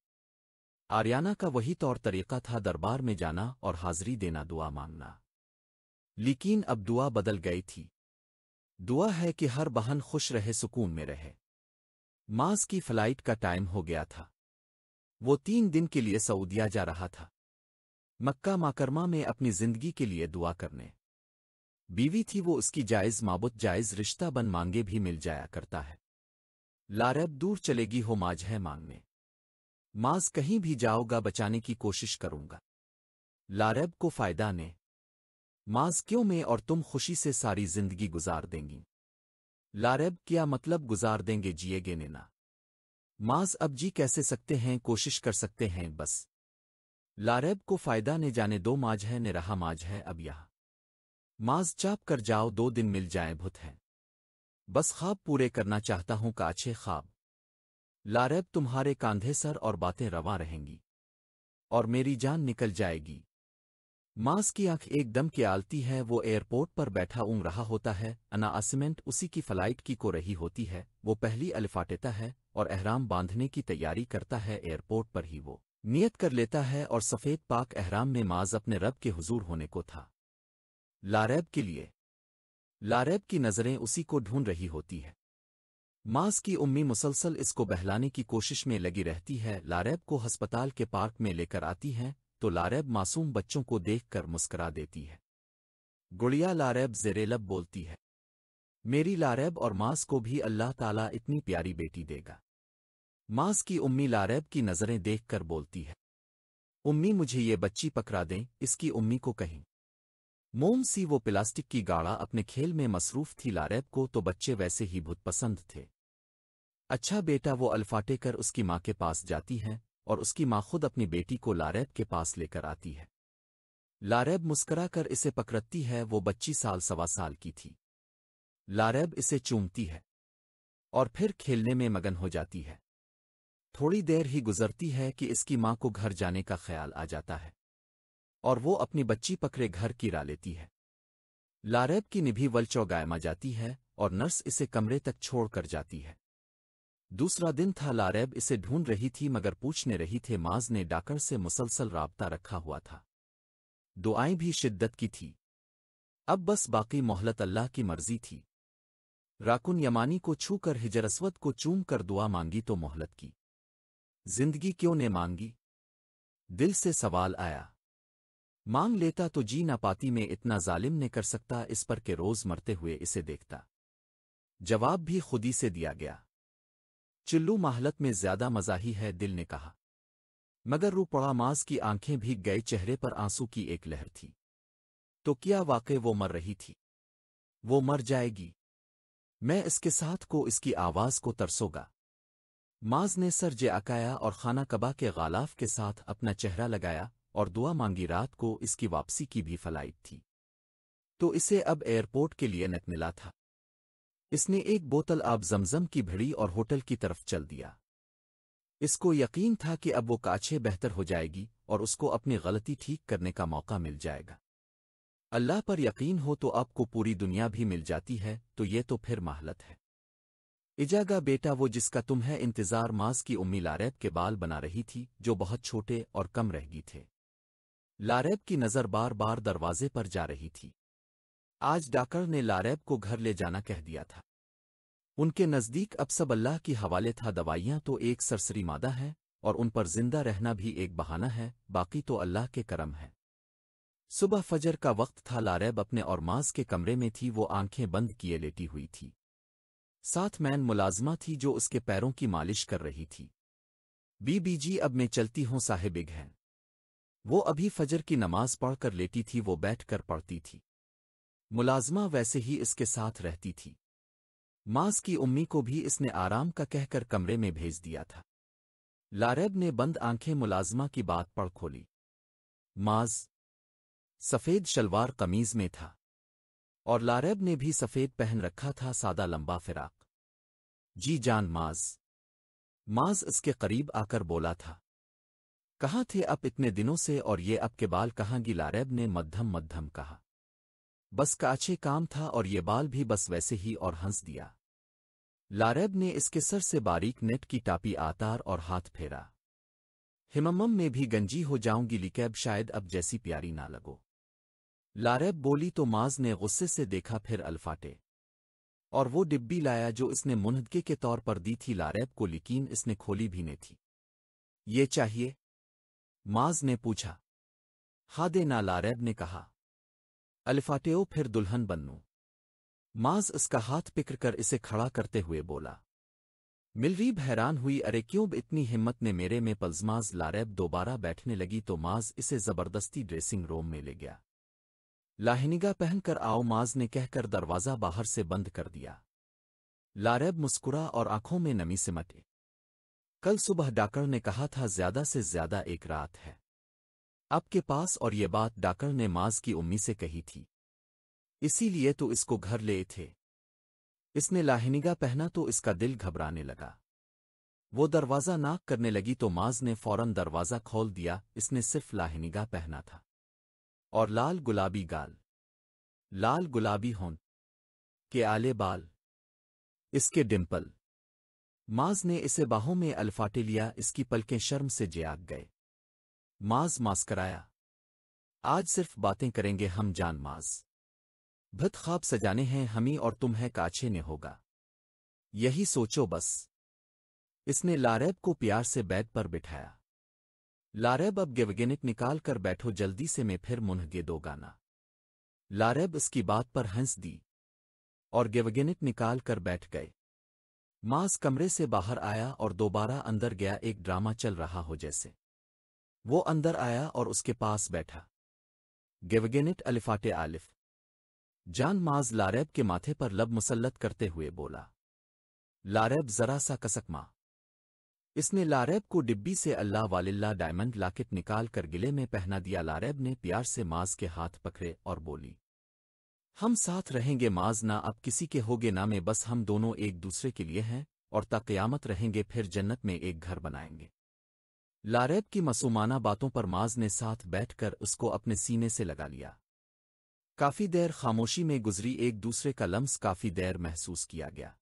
आर्याना का वही तौर तरीका था दरबार में जाना और हाजिरी देना दुआ मांगना लेकिन अब दुआ बदल गई थी दुआ है कि हर बहन खुश रहे सुकून में रहे मास की फ्लाइट का टाइम हो गया था वो तीन दिन के लिए सऊदिया जा रहा था मक्का माकरमा में अपनी जिंदगी के लिए दुआ करने बीवी थी वो उसकी जायज़ माबुत जायज़ रिश्ता बन मांगे भी मिल जाया करता है लारब दूर चलेगी हो माज है मांगने माज कहीं भी जाओगा बचाने की कोशिश करूंगा लारब को फ़ायदा ने माज क्यों मैं और तुम खुशी से सारी जिंदगी गुजार देंगी लारब क्या मतलब गुजार देंगे जिएगे नेना माज अब जी कैसे सकते हैं कोशिश कर सकते हैं बस लारेब को फायदा ने जाने दो माज है ने रहा माज है अब यह माज चाप कर जाओ दो दिन मिल जाए भुत है बस ख्वाब पूरे करना चाहता हूं का अच्छे ख्वाब लारेब तुम्हारे कांधे सर और बातें रवा रहेंगी और मेरी जान निकल जाएगी मांस की आंख एकदम की आलती है वो एयरपोर्ट पर बैठा उंग रहा होता है असमेंट उसी की फ्लाइट की को रही होती है वो पहली अलिफाटेता है और अहराम बांधने की तैयारी करता है एयरपोर्ट पर ही वो नियत कर लेता है और सफ़ेद पाक अहराम में माज अपने रब के हुजूर होने को था लारैब के लिए लारैब की नज़रें उसी को ढूंढ रही होती है मास की उम्मी मुसलसल इसको बहलाने की कोशिश में लगी रहती है लारैब को हस्पताल के पार्क में लेकर आती हैं तो लारैब मासूम बच्चों को देखकर मुस्करा देती है गुड़िया लारैब जेरेलब बोलती है मेरी लारैब और मास को भी अल्लाह ताला इतनी प्यारी बेटी देगा मांस की उम्मी लारैब की नज़रें देखकर बोलती है उम्मी मुझे ये बच्ची पकड़ा दें इसकी उम्मी को कहें मोम सी वो प्लास्टिक की गाढ़ा अपने खेल में मसरूफ थी लारैब को तो बच्चे वैसे ही बहुत पसंद थे अच्छा बेटा वो अल्फाटे कर उसकी माँ के पास जाती है और उसकी माँ खुद अपनी बेटी को लारैब के पास लेकर आती है लारैब मुस्करा कर इसे पकड़ती है वो बच्ची साल सवा साल की थी लारैब इसे चूमती है और फिर खेलने में मगन हो जाती है थोड़ी देर ही गुजरती है कि इसकी माँ को घर जाने का ख्याल आ जाता है और वो अपनी बच्ची पकड़े घर की रा लेती है लारेब की निभी वलचौ गायमा जाती है और नर्स इसे कमरे तक छोड़ कर जाती है दूसरा दिन था लारेब इसे ढूंढ रही थी मगर पूछने रही थे माज ने डाकर से मुसलसल राबता रखा हुआ था दुआएं भी शिद्दत की थी अब बस बाकी मोहलत अल्लाह की मर्जी थी राकुन यमानी को छूकर हिजरस्वत को चूम कर दुआ मांगी तो मोहलत की जिंदगी क्यों ने मांगी दिल से सवाल आया मांग लेता तो जी ना पाती में इतना जालिम ने कर सकता इस पर के रोज मरते हुए इसे देखता जवाब भी खुदी से दिया गया चिल्लू माहलत में ज्यादा मजा ही है दिल ने कहा मगर रू पड़ा माज की आंखें भीग गए चेहरे पर आंसू की एक लहर थी तो क्या वाकई वो मर रही थी वो मर जाएगी मैं इसके साथ को इसकी आवाज को तरसोगा माज ने सर जे अकाया और खाना कबा के गालाफ के साथ अपना चेहरा लगाया और दुआ मांगी रात को इसकी वापसी की भी फ्लाइट थी तो इसे अब एयरपोर्ट के लिए नक मिला था इसने एक बोतल आब जमजम की भिड़ी और होटल की तरफ चल दिया इसको यकीन था कि अब वो काछे बेहतर हो जाएगी और उसको अपनी गलती ठीक करने का मौका मिल जाएगा अल्लाह पर यकीन हो तो आपको पूरी दुनिया भी मिल जाती है तो ये तो फिर माहलत है इजागा बेटा वो जिसका तुम्हें इंतजार मांस की उम्मी लारैब के बाल बना रही थी जो बहुत छोटे और कम रहेगी थे लारैब की नज़र बार बार दरवाजे पर जा रही थी आज डाकर ने लारैब को घर ले जाना कह दिया था उनके नज़दीक अब सब अल्लाह की हवाले था दवाइयाँ तो एक सरसरी मादा है और उन पर जिंदा रहना भी एक बहाना है बाकी तो अल्लाह के करम है सुबह फजर का वक्त था लारैब अपने और मांस के कमरे में थी वो आंखें बंद किए लेटी हुई थी साथ मैन मुलाजमा थी जो उसके पैरों की मालिश कर रही थी बीबीजी अब मैं चलती हूँ साहेबिग हैं वो अभी फजर की नमाज पढ़कर लेटी थी वो बैठ कर पढ़ती थी मुलाजमा वैसे ही इसके साथ रहती थी मांस की उम्मी को भी इसने आराम का कहकर कमरे में भेज दिया था लारेब ने बंद आंखें मुलाजमा की बात पढ़ खोली माज सफ़ेद शलवार कमीज में था और लारेब ने भी सफ़ेद पहन रखा था सादा लंबा फिराक जी जान माज माज इसके करीब आकर बोला था कहाँ थे अब इतने दिनों से और ये अब के बाल कहाँ गी लारेब ने मध्यम मध्यम कहा बस का अच्छे काम था और ये बाल भी बस वैसे ही और हंस दिया लारेब ने इसके सर से बारीक नेट की टापी आतार और हाथ फेरा हिमम्म में भी गंजी हो जाऊंगी लिकैब शायद अब जैसी प्यारी ना लगो लारेब बोली तो माज ने गुस्से से देखा फिर अल्फाटे और वो डिब्बी लाया जो इसने मुनहदके के तौर पर दी थी लारेब को लेकिन इसने खोली भी नहीं थी ये चाहिए माज ने पूछा हा दे ना लारेब ने कहा अल्फाटेओ फिर दुल्हन बन्नू माज इसका हाथ पिकर कर इसे खड़ा करते हुए बोला मिलरीब हैरान हुई अरे क्यों इतनी हिम्मत ने मेरे में पल्जमाज लारेब दोबारा बैठने लगी तो माज इसे जबरदस्ती ड्रेसिंग रूम में ले गया लाहिनिगा पहनकर आओ माज ने कहकर दरवाज़ा बाहर से बंद कर दिया लारेब मुस्कुरा और आंखों में नमी से मटे कल सुबह डाकर ने कहा था ज्यादा से ज्यादा एक रात है आपके पास और ये बात डाकर ने माज की उम्मी से कही थी इसीलिए तो इसको घर ले थे इसने लाहिनिगा पहना तो इसका दिल घबराने लगा वो दरवाज़ा नाक करने लगी तो माज ने फौरन दरवाज़ा खोल दिया इसने सिर्फ लाहिनिगा पहना था और लाल गुलाबी गाल लाल गुलाबी होन के आले बाल इसके डिम्पल माज ने इसे बाहों में अल्फाटे लिया इसकी पलकें शर्म से जयाग गए माज मास्कराया आज सिर्फ बातें करेंगे हम जान माज भत खाब सजाने हैं हमी और तुम है काछे ने होगा यही सोचो बस इसने लारैब को प्यार से बैद पर बिठाया लारेब अब गेवगेनिक निकाल कर बैठो जल्दी से मैं फिर मुन्ह गे दो गाना लारेब इसकी बात पर हंस दी और गेवगेनिक निकाल कर बैठ गए मास कमरे से बाहर आया और दोबारा अंदर गया एक ड्रामा चल रहा हो जैसे वो अंदर आया और उसके पास बैठा गेवगेनिट अलिफाटे आलिफ जान माज लारेब के माथे पर लब मुसलत करते हुए बोला लारेब जरा सा कसक मां इसने लारैब को डिब्बी से अल्लाह वालिल्ला डायमंड लाकेट निकाल कर गिले में पहना दिया लारैब ने प्यार से माज के हाथ पकड़े और बोली हम साथ रहेंगे माज ना अब किसी के होगे ना में बस हम दोनों एक दूसरे के लिए हैं और तकयामत रहेंगे फिर जन्नत में एक घर बनाएंगे लारैब की मसूमाना बातों पर माज ने साथ बैठकर उसको अपने सीने से लगा लिया काफ़ी देर खामोशी में गुजरी एक दूसरे का लम्स काफ़ी देर महसूस किया गया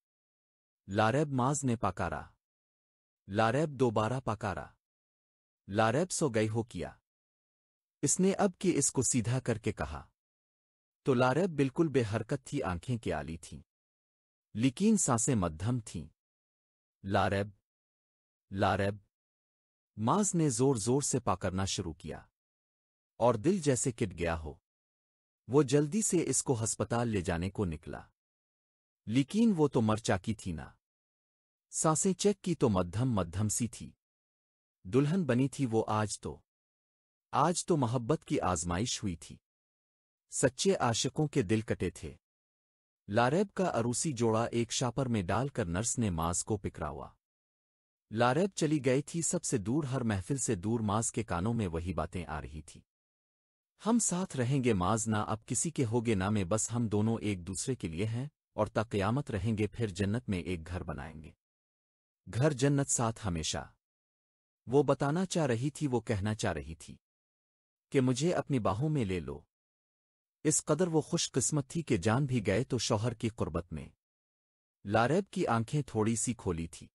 लारैब माज ने पकारा लारैब दोबारा पकारा लारैब सो गई हो किया इसने अब कि इसको सीधा करके कहा तो लारैब बिल्कुल बेहरकत थी आंखें के आली थीं लेकिन सांसें मध्यम थीं लारैब लारैब माज ने जोर जोर से पाकरना शुरू किया और दिल जैसे किट गया हो वो जल्दी से इसको अस्पताल ले जाने को निकला लेकिन वो तो की थी ना सांसें चेक की तो मध्यम मध्यम सी थी दुल्हन बनी थी वो आज तो आज तो मोहब्बत की आजमाइश हुई थी सच्चे आशिकों के दिल कटे थे लारेब का अरूसी जोड़ा एक शापर में डालकर नर्स ने माज को पिकरावा लारेब चली गई थी सबसे दूर हर महफिल से दूर माज के कानों में वही बातें आ रही थी हम साथ रहेंगे माज ना अब किसी के होगे ना में बस हम दोनों एक दूसरे के लिए हैं और तकयामत रहेंगे फिर जन्नत में एक घर बनाएंगे घर जन्नत साथ हमेशा वो बताना चाह रही थी वो कहना चाह रही थी कि मुझे अपनी बाहों में ले लो इस कदर वो खुशकिस्मत थी कि जान भी गए तो शौहर की कुर्बत में लारैब की आंखें थोड़ी सी खोली थी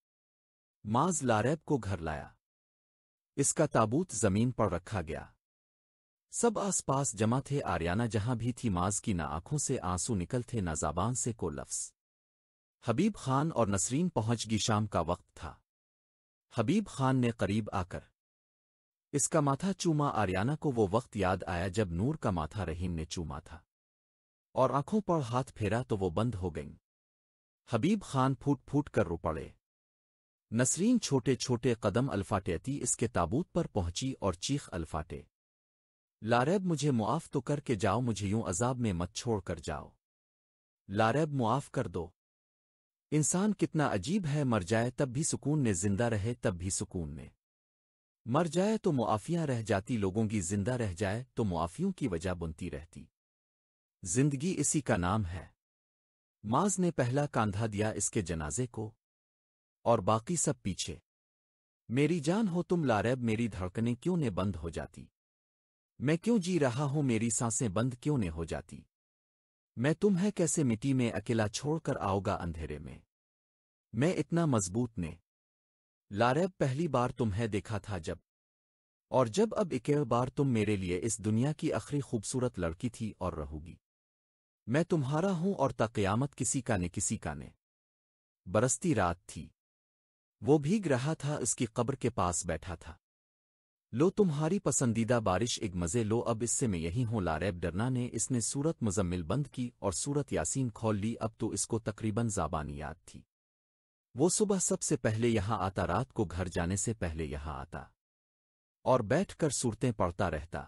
माज लारैब को घर लाया इसका ताबूत जमीन पर रखा गया सब आसपास जमा थे आर्याना जहां भी थी माज की ना आंखों से आंसू निकल थे ना जाबान से को लफ्ज़ हबीब खान और नसरीन पहुंच गई शाम का वक्त था हबीब खान ने करीब आकर इसका माथा चूमा आर्याना को वो वक्त याद आया जब नूर का माथा रहीम ने चूमा था और आंखों पर हाथ फेरा तो वो बंद हो गईं हबीब खान फूट फूट कर रो पड़े नसरीन छोटे छोटे कदम अल्फाटेती इसके ताबूत पर पहुंची और चीख अल्फाटे लारैब मुझे मुआफ तो करके जाओ मुझे यूं अजाब में मत छोड़ कर जाओ लारैब मुआफ कर दो इंसान कितना अजीब है मर जाए तब भी सुकून ने जिंदा रहे तब भी सुकून ने मर जाए तो मुआफियां रह जाती लोगों की जिंदा रह जाए तो मुआफ़ियों की वजह बुनती रहती जिंदगी इसी का नाम है माज ने पहला कांधा दिया इसके जनाजे को और बाकी सब पीछे मेरी जान हो तुम लारैब मेरी धड़कने क्यों ने बंद हो जाती मैं क्यों जी रहा हूं मेरी सांसें बंद क्यों ने हो जाती मैं तुम है कैसे मिट्टी में अकेला छोड़कर आओगा अंधेरे में मैं इतना मजबूत ने लारेब पहली बार तुम्हें देखा था जब और जब अब एक बार तुम मेरे लिए इस दुनिया की आखिरी खूबसूरत लड़की थी और रहूगी मैं तुम्हारा हूं और तकयामत किसी का ने किसी का ने बरसती रात थी वो भीग रहा था उसकी कब्र के पास बैठा था लो तुम्हारी पसंदीदा बारिश एक मज़े लो अब इससे मैं यही हूँ लारैब डरना ने इसने सूरत मुजम्मिल बंद की और सूरत यासीन खोल ली अब तो इसको तकरीबन जाबानी याद थी वो सुबह सबसे पहले यहां आता रात को घर जाने से पहले यहाँ आता और बैठकर सूरतें पड़ता रहता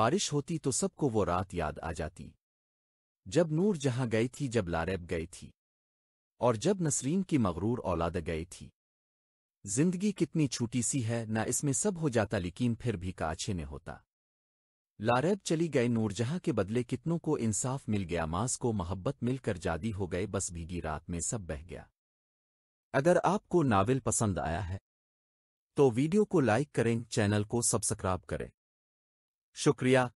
बारिश होती तो सबको वो रात याद आ जाती जब नूर जहां गई थी जब लारेब गई थी और जब नसरीन की मगरूर औलाद गई थी जिंदगी कितनी छोटी सी है ना इसमें सब हो जाता लेकिन फिर भी काछे ने होता लारेब चली गए नूरजहां के बदले कितनों को इंसाफ मिल गया मांस को मोहब्बत मिलकर जादी हो गए बस भीगी रात में सब बह गया अगर आपको नावल पसंद आया है तो वीडियो को लाइक करें चैनल को सब्सक्राइब करें शुक्रिया